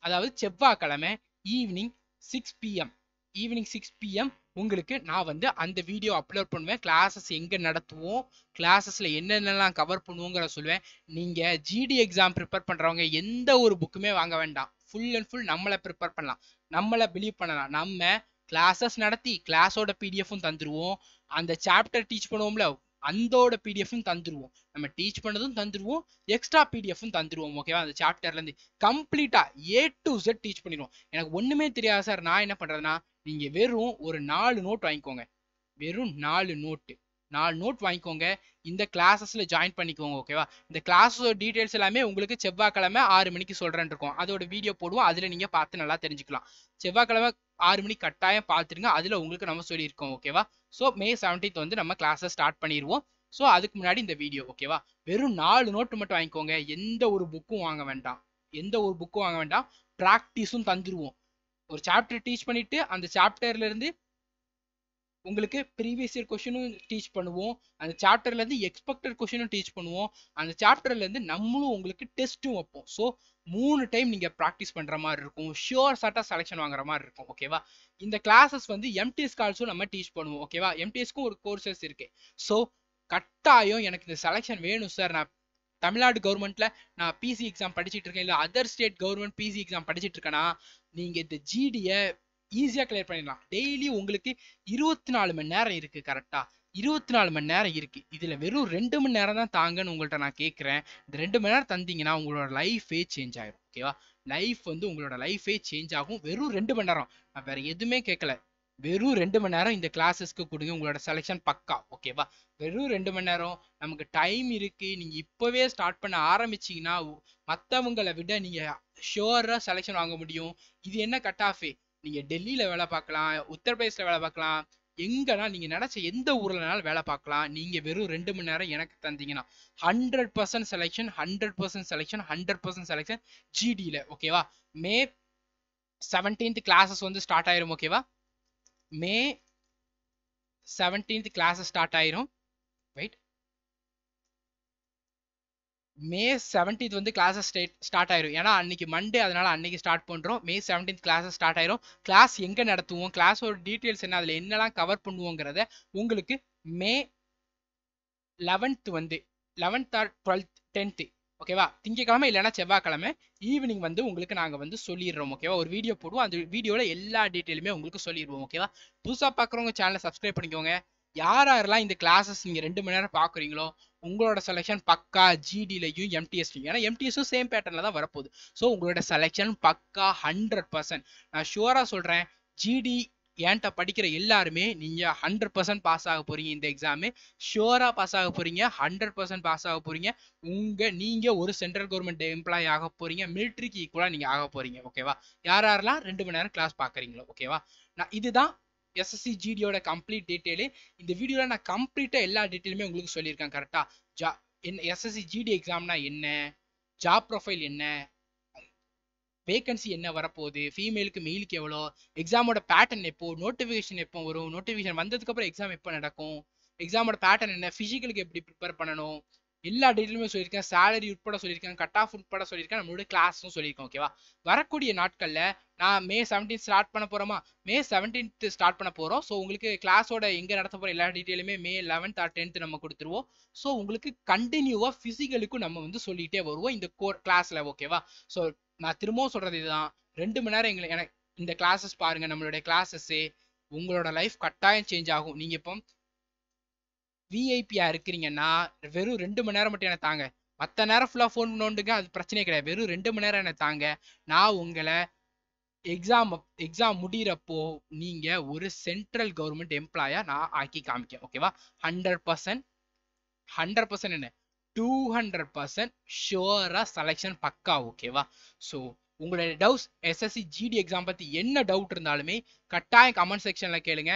அதாவது செவ்வாய்க்கிழமை evening six PM evening six PM உங்களுக்கு நான் வந்து அந்த வீடியோ அப்லோட் பண்ணுவேன் கிளாஸஸ் எங்கே நடத்துவோம் கிளாஸஸில் என்னென்னலாம் கவர் பண்ணுவோங்கிற சொல்லுவேன் நீங்கள் ஜிடி எக்ஸாம் ப்ரிப்பேர் பண்ணுறவங்க எந்த ஒரு புக்குமே வாங்க வேண்டாம் ஃபுல் அண்ட் ஃபுல் நம்மளை ப்ரிப்பேர் பண்ணலாம் நம்மளை பிலீவ் பண்ணலாம் நம்ம கிளாஸஸ் நடத்தி கிளாஸோட பிடிஎஃப்பும் தந்துடுவோம் அந்த சாப்டர் டீச் பண்ணுவோம்ல அந்தோட பிடிஎஃப்பும் தந்துடுவோம் நம்ம டீச் பண்ணதும் தந்துடுவோம் எக்ஸ்ட்ரா பிடிஎஃப்பும் தந்துடுவோம் ஓகேவா அந்த சாப்டர்லேருந்து கம்ப்ளீட்டாக ஏ டு செட் டீச் பண்ணிடுவோம் எனக்கு ஒன்றுமே தெரியாது சார் நான் என்ன பண்ணுறதுன்னா நீங்க வெறும் ஒரு நாலு நோட் வாங்கிக்கோங்க வெறும் நாலு நோட்டு நாலு நோட் வாங்கிக்கோங்க இந்த கிளாஸஸில் ஜாயின் பண்ணிக்கோங்க ஓகேவா இந்த கிளாஸஸோட டீட்டெயில்ஸ் எல்லாமே உங்களுக்கு செவ்வாய்க்கிழமை ஆறு மணிக்கு சொல்கிறேன் இருக்கும் அதோட வீடியோ போடுவோம் அதில் நீங்கள் பார்த்து நல்லா தெரிஞ்சுக்கலாம் செவ்வாய்க்கிழமை ஆறு மணிக்கு கட்டாயம் பார்த்துருங்க அதில் உங்களுக்கு நம்ம சொல்லியிருக்கோம் ஓகேவா ஸோ மே செவன்டீன்த் வந்து நம்ம கிளாஸை ஸ்டார்ட் பண்ணிடுவோம் ஸோ அதுக்கு முன்னாடி இந்த வீடியோ ஓகேவா வெறும் நாலு நோட்டு மட்டும் வாங்கிக்கோங்க எந்த ஒரு புக்கும் வாங்க வேண்டாம் எந்த ஒரு புக்கும் வாங்க வேண்டாம் ப்ராக்டிஸும் தந்துடுவோம் ஒரு சாப்டர் டீச் பண்ணிட்டு அந்த சாப்டர்ல இருந்து உங்களுக்கு ப்ரீவியஸ் இயர் கொஷினும் டீச் பண்ணுவோம் அந்த சாப்டர்லேருந்து எக்ஸ்பெக்டட் கொஷினும் டீச் பண்ணுவோம் அந்த சாப்டர்லேருந்து நம்மளும் உங்களுக்கு டெஸ்ட்டும் வைப்போம் ஸோ மூணு டைம் நீங்கள் ப்ராக்டிஸ் பண்ணுற மாதிரி இருக்கும் ஷியோர் சாட்டாக செலெக்ஷன் வாங்குற மாதிரி இருக்கும் ஓகேவா இந்த கிளாஸஸ் வந்து எம்டிஎஸ் கால்ஸும் நம்ம டீச் பண்ணுவோம் ஓகேவா எம்டிஎஸ்க்கும் ஒரு கோர்சஸ் இருக்குது ஸோ கட்டாயம் எனக்கு இந்த செலெக்ஷன் வேணும் சார் நான் தமிழ்நாடு கவர்மெண்ட்ல நான் பிசி எக்ஸாம் படிச்சுட்டு இருக்கேன் இல்லை other state government PC exam படிச்சுட்டு இருக்கேன்னா நீங்க இந்த ஜிடியை ஈஸியாக கிளியர் பண்ணிடலாம் டெய்லி உங்களுக்கு இருபத்தி நாலு மணி நேரம் இருக்கு கரெக்டா இருபத்தி நாலு மணி நேரம் இருக்கு இதுல வெறும் ரெண்டு மணி நேரம் தான் தாங்கன்னு உங்கள்கிட்ட நான் கேட்குறேன் இந்த ரெண்டு மணி நேரம் தந்தீங்கன்னா உங்களோட லைஃபே சேஞ்ச் ஆயிரும் ஓகேவா லைஃப் வந்து உங்களோட லைஃபே சேஞ்ச் ஆகும் வெறும் ரெண்டு மணி நேரம் நான் வேற எதுவுமே கேட்கல வெறும் ரெண்டு மணி நேரம் இந்த கிளாஸஸ்க்கு கொடுங்க உங்களோட செலெக்ஷன் பக்கா ஓகேவா வெறும் ரெண்டு மணி நேரம் நமக்கு டைம் இருக்குது நீங்கள் இப்போவே ஸ்டார்ட் பண்ண ஆரம்பிச்சிங்கன்னா மற்றவங்களை விட நீங்கள் ஷுவராக செலெக்ஷன் வாங்க முடியும் இது என்ன கட் ஆஃப் நீங்கள் டெல்லியில் வேலை பார்க்கலாம் உத்தரப்பிரதேசில் வேலை பார்க்கலாம் எங்கன்னா நீங்கள் நினச்ச எந்த ஊர்லனாலும் வேலை பார்க்கலாம் நீங்கள் வெறும் ரெண்டு மணி நேரம் எனக்கு தந்தீங்கன்னா hundred percent selection hundred percent selection hundred percent selection ஜிடியில ஓகேவா மே செவன்டீன்த் கிளாஸஸ் வந்து ஸ்டார்ட் ஆயிரும் ஓகேவா மே செவன்டீன்த் கிளாஸ் ஸ்டார்ட் ஆயிரும் ரைட் மே செவன்டீன்த் வந்து கிளாஸ் ஸ்டேட் ஸ்டார்ட் ஆயிரும் ஏன்னா அன்னைக்கு மண்டே அதனால அன்னைக்கு ஸ்டார்ட் பண்றோம் மே செவன்டீன்த் கிளாஸ் ஸ்டார்ட் ஆயிரும் கிளாஸ் எங்க நடத்துவோம் கிளாஸோட டீட்டெயில்ஸ் என்ன அதுல என்னெல்லாம் கவர் பண்ணுவோங்கிறத உங்களுக்கு மே லெவன்த் வந்து லெவன்த் ஆர் டுவெல்த் டென்த்து ஓகேவா திங்கக்கிழமை இல்லைனா செவ்வாய்க்கிழமை ஈவினிங் வந்து உங்களுக்கு நாங்கள் வந்து சொல்லிடுறோம் ஓகேவா ஒரு வீடியோ போடுவோம் அந்த வீடியோவில் எல்லா டீட்டெயிலுமே உங்களுக்கு சொல்லிடுவோம் ஓகேவா புதுசாக பார்க்குறவங்க சேனலை சப்ஸ்கிரைப் பண்ணிக்கோங்க யார் யாரெல்லாம் இந்த கிளாஸஸ் நீங்கள் ரெண்டு மணி நேரம் பார்க்குறீங்களோ உங்களோட செலெக்ஷன் பக்கா ஜிடிலையும் எம்டிஎஸ்லையும் ஏன்னா எம்டிஎஸும் சேம் பேட்டர்னில் தான் வரப்போகுது ஸோ உங்களோட செலெக்ஷன் பக்கா ஹண்ட்ரட் பர்சன்ட் நான் ஷுவராக சொல்கிறேன் ஜிடி ஏன்ட்ட படிக்கிற எல்லாருமே நீங்கள் ஹண்ட்ரட் பர்சன்ட் பாஸ் ஆக போகிறீங்க இந்த எக்ஸாமு ஷுவராக பாஸ் ஆக போகிறீங்க ஹண்ட்ரட் பர்சன்ட் பாஸ் ஆக போகிறீங்க உங்கள் நீங்கள் ஒரு சென்ட்ரல் கவர்மெண்ட் எம்ப்ளாயி ஆக போகிறீங்க மிலிட்ரிக்கு ஈக்குவலாக நீங்கள் ஆக போகிறீங்க ஓகேவா யார் யாரெல்லாம் ரெண்டு மணி நேரம் கிளாஸ் பார்க்குறீங்களோ ஓகேவா நான் இதுதான் எஸ்எஸ்சி ஜிடியோட கம்ப்ளீட் டீட்டெயிலு இந்த வீடியோவில் நான் கம்ப்ளீட்டாக எல்லா டீட்டெயிலுமே உங்களுக்கு சொல்லியிருக்கேன் கரெக்டாக ஜா என் எஸ்எஸ்சி ஜிடி எக்ஸாம்னா என்ன ஜாப் ப்ரொஃபைல் என்ன வேகன்சி என்ன வரப்போகுது ஃபீமேலுக்கு மெயிலுக்கு எவ்வளோ எக்ஸாமோட பேட்டர்ன் எப்போ நோட்டிஃபிகேஷன் எப்போ வரும் நோட்டிஃபிகேஷன் வந்ததுக்கப்புறம் எக்ஸாம் எப்போ நடக்கும் எக்ஸாமோட பேட்டர்ன் என்ன ஃபிசிக்கலுக்கு எப்படி ப்ரிப்பேர் பண்ணணும் எல்லா டீட்டெயிலுமே சொல்லியிருக்கேன் சேலரி உட்பட சொல்லியிருக்கேன் கட் ஆஃப் உட்பட சொல்லியிருக்கேன் நம்மளோட கிளாஸும் சொல்லியிருக்கோம் ஓகேவா வரக்கூடிய நாட்களில் நான் மே செவன்டீன் ஸ்டார்ட் பண்ண போகிறோமா மே செவன்டீன்த் ஸ்டார்ட் பண்ண போகிறோம் ஸோ உங்களுக்கு கிளாஸோட எங்கே நடத்த போகிற எல்லா டீட்டெயிலுமே மே லெவன்த் ஆர் டென்த் நம்ம கொடுத்துருவோம் ஸோ உங்களுக்கு கண்டினியூவாக ஃபிசிக்கலுக்கும் நம்ம வந்து சொல்லிகிட்டே வருவோம் இந்த கோர் கிளாஸில் ஓகேவா ஸோ நான் திரும்பவும் சொல்கிறது இதுதான் ரெண்டு மணி நேரம் எங்களை எனக்கு இந்த கிளாஸஸ் பாருங்கள் நம்மளுடைய கிளாஸஸ்ஸு உங்களோட லைஃப் கட்டாயம் சேஞ்ச் ஆகும் நீங்கள் இப்போ விஐபியா இருக்கிறீங்கன்னா வெறும் ரெண்டு மணி நேரம் மட்டும் என்ன தாங்க மற்ற நேரம் ஃபுல்லாக ஃபோன் பண்ணோண்டுங்க அது பிரச்சனையே கிடையாது வெறும் ரெண்டு மணி நேரம் என்ன தாங்க நான் உங்களை எக்ஸாம் எக்ஸாம் முடிகிறப்போ நீங்கள் ஒரு சென்ட்ரல் கவர்மெண்ட் எம்ப்ளாயாக நான் ஆக்கி காமிக்கேன் ஓகேவா ஹண்ட்ரட் பர்சன்ட் ஹண்ட்ரட் பர்சன்ட் என்ன டூ ஹண்ட்ரட் பர்சன்ட் ஷுவராக செலெக்ஷன் பக்கா ஓகேவா ஸோ உங்களுடைய டவுஸ் எஸ்எஸ்சி ஜிடி எக்ஸாம் பற்றி என்ன டவுட் இருந்தாலுமே கட்டாயம் கமெண்ட் செக்ஷனில் கேளுங்க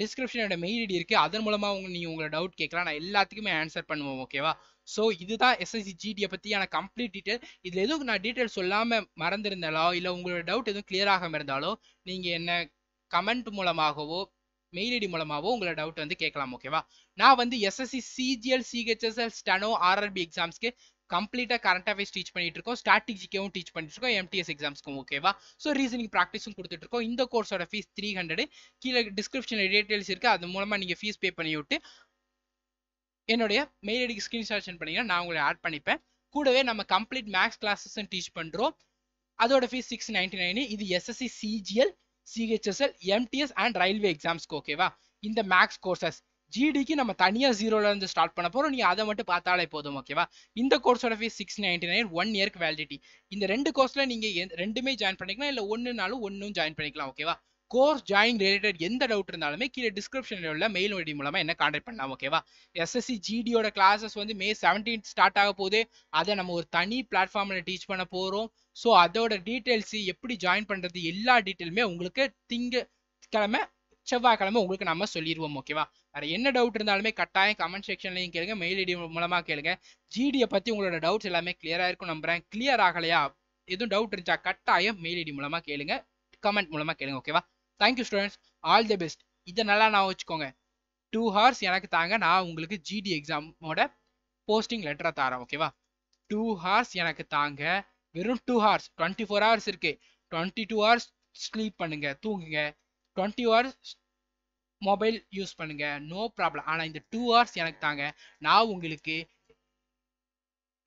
டிஸ்கிரிப்ஷனோட மெயில் ஐடி இருக்குது அதன் மூலமாக உங்க நீங்கள் உங்களோட டவுட் கேட்கலாம் நான் எல்லாத்துக்குமே ஆன்சர் பண்ணுவோம் ஓகேவா ஸோ இதுதான் எஸ்எஸ்சி ஜிடியை பற்றியான கம்ப்ளீட் டீட்டெயில் இதில் எதுவும் நான் டீட்டெயில் சொல்லாமல் மறந்திருந்தாலோ இல்லை உங்களோட டவுட் எதுவும் கிளியர் ஆகாம இருந்தாலோ நீங்கள் என்ன கமெண்ட் மூலமாகவோ மெயில் ஐடி மூலமாகவும் உங்களோட டவுட் வந்து கேட்கலாம் ஓகேவா நான் வந்து SSC CGL CHSL steno RRB எக்ஸாம்ஸ்க்கு கம்ப்ளீட்டாக கரண்ட் அஃபேர்ஸ் டீச் பண்ணிட்டு இருக்கோம் ஸ்ட்ராட்டஜிக்கவும் டீச் பண்ணிட்டு இருக்கோம் எம்டிஎஸ் எக்ஸாம்ஸ்க்கும் ஓகேவா ஸோ ரீசனிங் ப்ராக்டிஸும் கொடுத்துட்டு இருக்கோம் இந்த கோர்ஸோட ஃபீஸ் த்ரீ ஹண்ட்ரட் கீழே டிஸ்கிரிப்ஷனில் டீட்டெயில்ஸ் இருக்குது அது மூலமாக நீங்கள் ஃபீஸ் பே பண்ணி விட்டு என்னுடைய மெயில் ஐடிக்கு ஸ்க்ரீன்ஷாட் சென்ட் பண்ணிங்கன்னா நான் உங்களை ஆட் பண்ணிப்பேன் கூடவே நம்ம கம்ப்ளீட் மேக்ஸ் கிளாஸஸும் டீச் பண்ணுறோம் அதோட ஃபீஸ் சிக்ஸ் நைன்டி நைனு இது SSC CGL CHSL MTS and railway எக்ஸாம்ஸ்க்கு ஓகேவா இந்த மேக்ஸ் கோர்சஸ் ஜிடிக்கு நம்ம தனியாக ஜீரோலேருந்து ஸ்டார்ட் பண்ண போகிறோம் நீங்கள் அதை மட்டும் பார்த்தாலே போதும் ஓகேவா இந்த கோர்ஸோட fees six ninety nine one இயர்க்கு வேலிடிட்டி இந்த ரெண்டு கோர்ஸில் நீங்கள் ரெண்டுமே ஜாயின் பண்ணிக்கலாம் இல்லை ஒன்றுனாலும் ஒன்றும் ஜாயின் பண்ணிக்கலாம் ஓகேவா கோர்ஸ் ஜாயின் ரிலேட்டட் எந்த டவுட் இருந்தாலுமே கீழே டிஸ்கிரிப்ஷனில் உள்ள மெயில் ஐடி மூலமாக என்ன கான்டாக்ட் பண்ணலாம் ஓகேவா எஸ்எஸ்சி ஜிடியோட கிளாஸஸ் வந்து மே செவன்டீன் ஸ்டார்ட் ஆக போகுது அதை நம்ம ஒரு தனி பிளாட்ஃபார்மில் டீச் பண்ண போகிறோம் ஸோ அதோட டீட்டெயில்ஸ் எப்படி ஜாயின் பண்ணுறது எல்லா டீட்டெயிலுமே உங்களுக்கு திங்க கிழமை செவ்வாய்க்கிழமை உங்களுக்கு நம்ம சொல்லிடுவோம் ஓகேவா வேற என்ன டவுட் இருந்தாலுமே கட்டாயம் கமெண்ட் செக்ஷன்லையும் கேளுங்க மெயில் ஐடி மூலமாக கேளுங்க ஜிடியை பற்றி உங்களோட டவுட்ஸ் எல்லாமே கிளியராக இருக்கும் நம்புறேன் கிளியர் ஆகலையா எதுவும் டவுட் இருந்தால் கட்டாயம் மெயில் ஐடி மூலமாக கேளுங்க கமெண்ட் மூலமாக கேளுங்க ஓகேவா thank you students all the best இதை நல்லா நான் வச்சுக்கோங்க டூ ஹார்ஸ் எனக்கு தாங்க நான் உங்களுக்கு ஜிடி எக்ஸாமோட போஸ்டிங் லெட்டரை தரேன் ஓகேவா டூ ஹார்ஸ் எனக்கு தாங்க வெறும் two hours twenty four hours இருக்கு டுவெண்ட்டி டூ ஹவர்ஸ் ஸ்லீப் பண்ணுங்க தூங்குங்க டுவெண்ட்டி ஹவர்ஸ் மொபைல் யூஸ் பண்ணுங்க நோ ப்ராப்ளம் ஆனால் இந்த டூ ஹவர்ஸ் எனக்கு தாங்க நான் உங்களுக்கு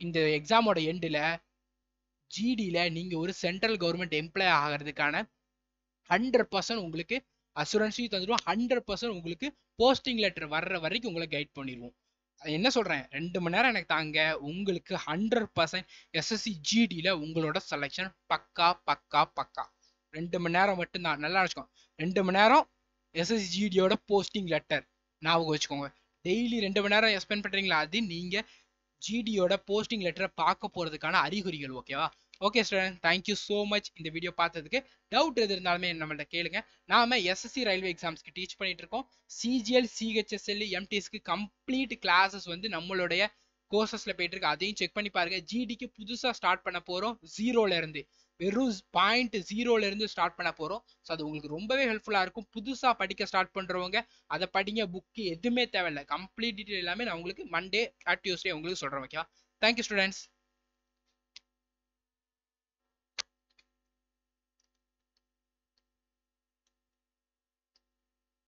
இந்த எக்ஸாமோட எண்டில் ஜிடியில் நீங்கள் ஒரு சென்ட்ரல் கவர்மெண்ட் எம்ப்ளாய் ஆகிறதுக்கான ஹண்ட்ரட் பர்சன்ட் உங்களுக்கு அசூரன்ஸையும் தந்துடுவோம் ஹண்ட்ரட் பர்சன்ட் உங்களுக்கு போஸ்டிங் லெட்டர் வர்ற வரைக்கும் உங்களை கைட் பண்ணிடுவோம் என்ன சொல்கிறேன் ரெண்டு மணி நேரம் எனக்கு தாங்க உங்களுக்கு ஹண்ட்ரட் பர்சன்ட் எஸ்எஸ்சி ஜிடியில் உங்களோட செலெக்ஷன் பக்கா பக்கா பக்கா ரெண்டு மணி நேரம் மட்டும் தான் நல்லா வச்சுக்கோங்க ரெண்டு மணி நேரம் எஸ்எஸ்சி ஜிடியோட போஸ்டிங் லெட்டர் ஞாபகம் வச்சுக்கோங்க டெய்லி ரெண்டு மணி நேரம் ஸ்பெண்ட் பண்ணுறீங்களா அது நீங்கள் ஜிடியோட போஸ்டிங் லெட்டரை பார்க்க போகிறதுக்கான அறிகுறிகள் ஓகேவா okay student thank you so much இந்த வீடியோ பார்த்ததுக்கு டவுட் எது இருந்தாலுமே நம்மள்ட்ட கேளுங்க நாம எஸ்எஸ்சி ரயில்வே எக்ஸாம்ஸ்க்கு டீச் பண்ணிட்டு இருக்கோம் சிஜிஎல் சிஹெச்எஸ்எல் எம்டிஎஸ்க்கு கம்ப்ளீட் கிளாஸஸ் வந்து நம்மளுடைய கோர்சஸ்ல போயிட்டு இருக்கு அதையும் செக் பண்ணி பாருங்க ஜிடிக்கு புதுசாக ஸ்டார்ட் பண்ண போகிறோம் ஜீரோல இருந்து வெறும் பாயிண்ட் ஜீரோல இருந்து ஸ்டார்ட் பண்ண போகிறோம் ஸோ அது உங்களுக்கு ரொம்பவே ஹெல்ப்ஃபுல்லாக இருக்கும் புதுசாக படிக்க ஸ்டார்ட் பண்ணுறவங்க அதை படிங்க புக்கு எதுவுமே தேவையில்லை கம்ப்ளீட் டீட்டெயில் எல்லாமே நான் உங்களுக்கு மண்டே அட் டியூஸ்டே உங்களுக்கு சொல்றேன் ஓகே தேங்க்யூ ஸ்டூடெண்ட்ஸ்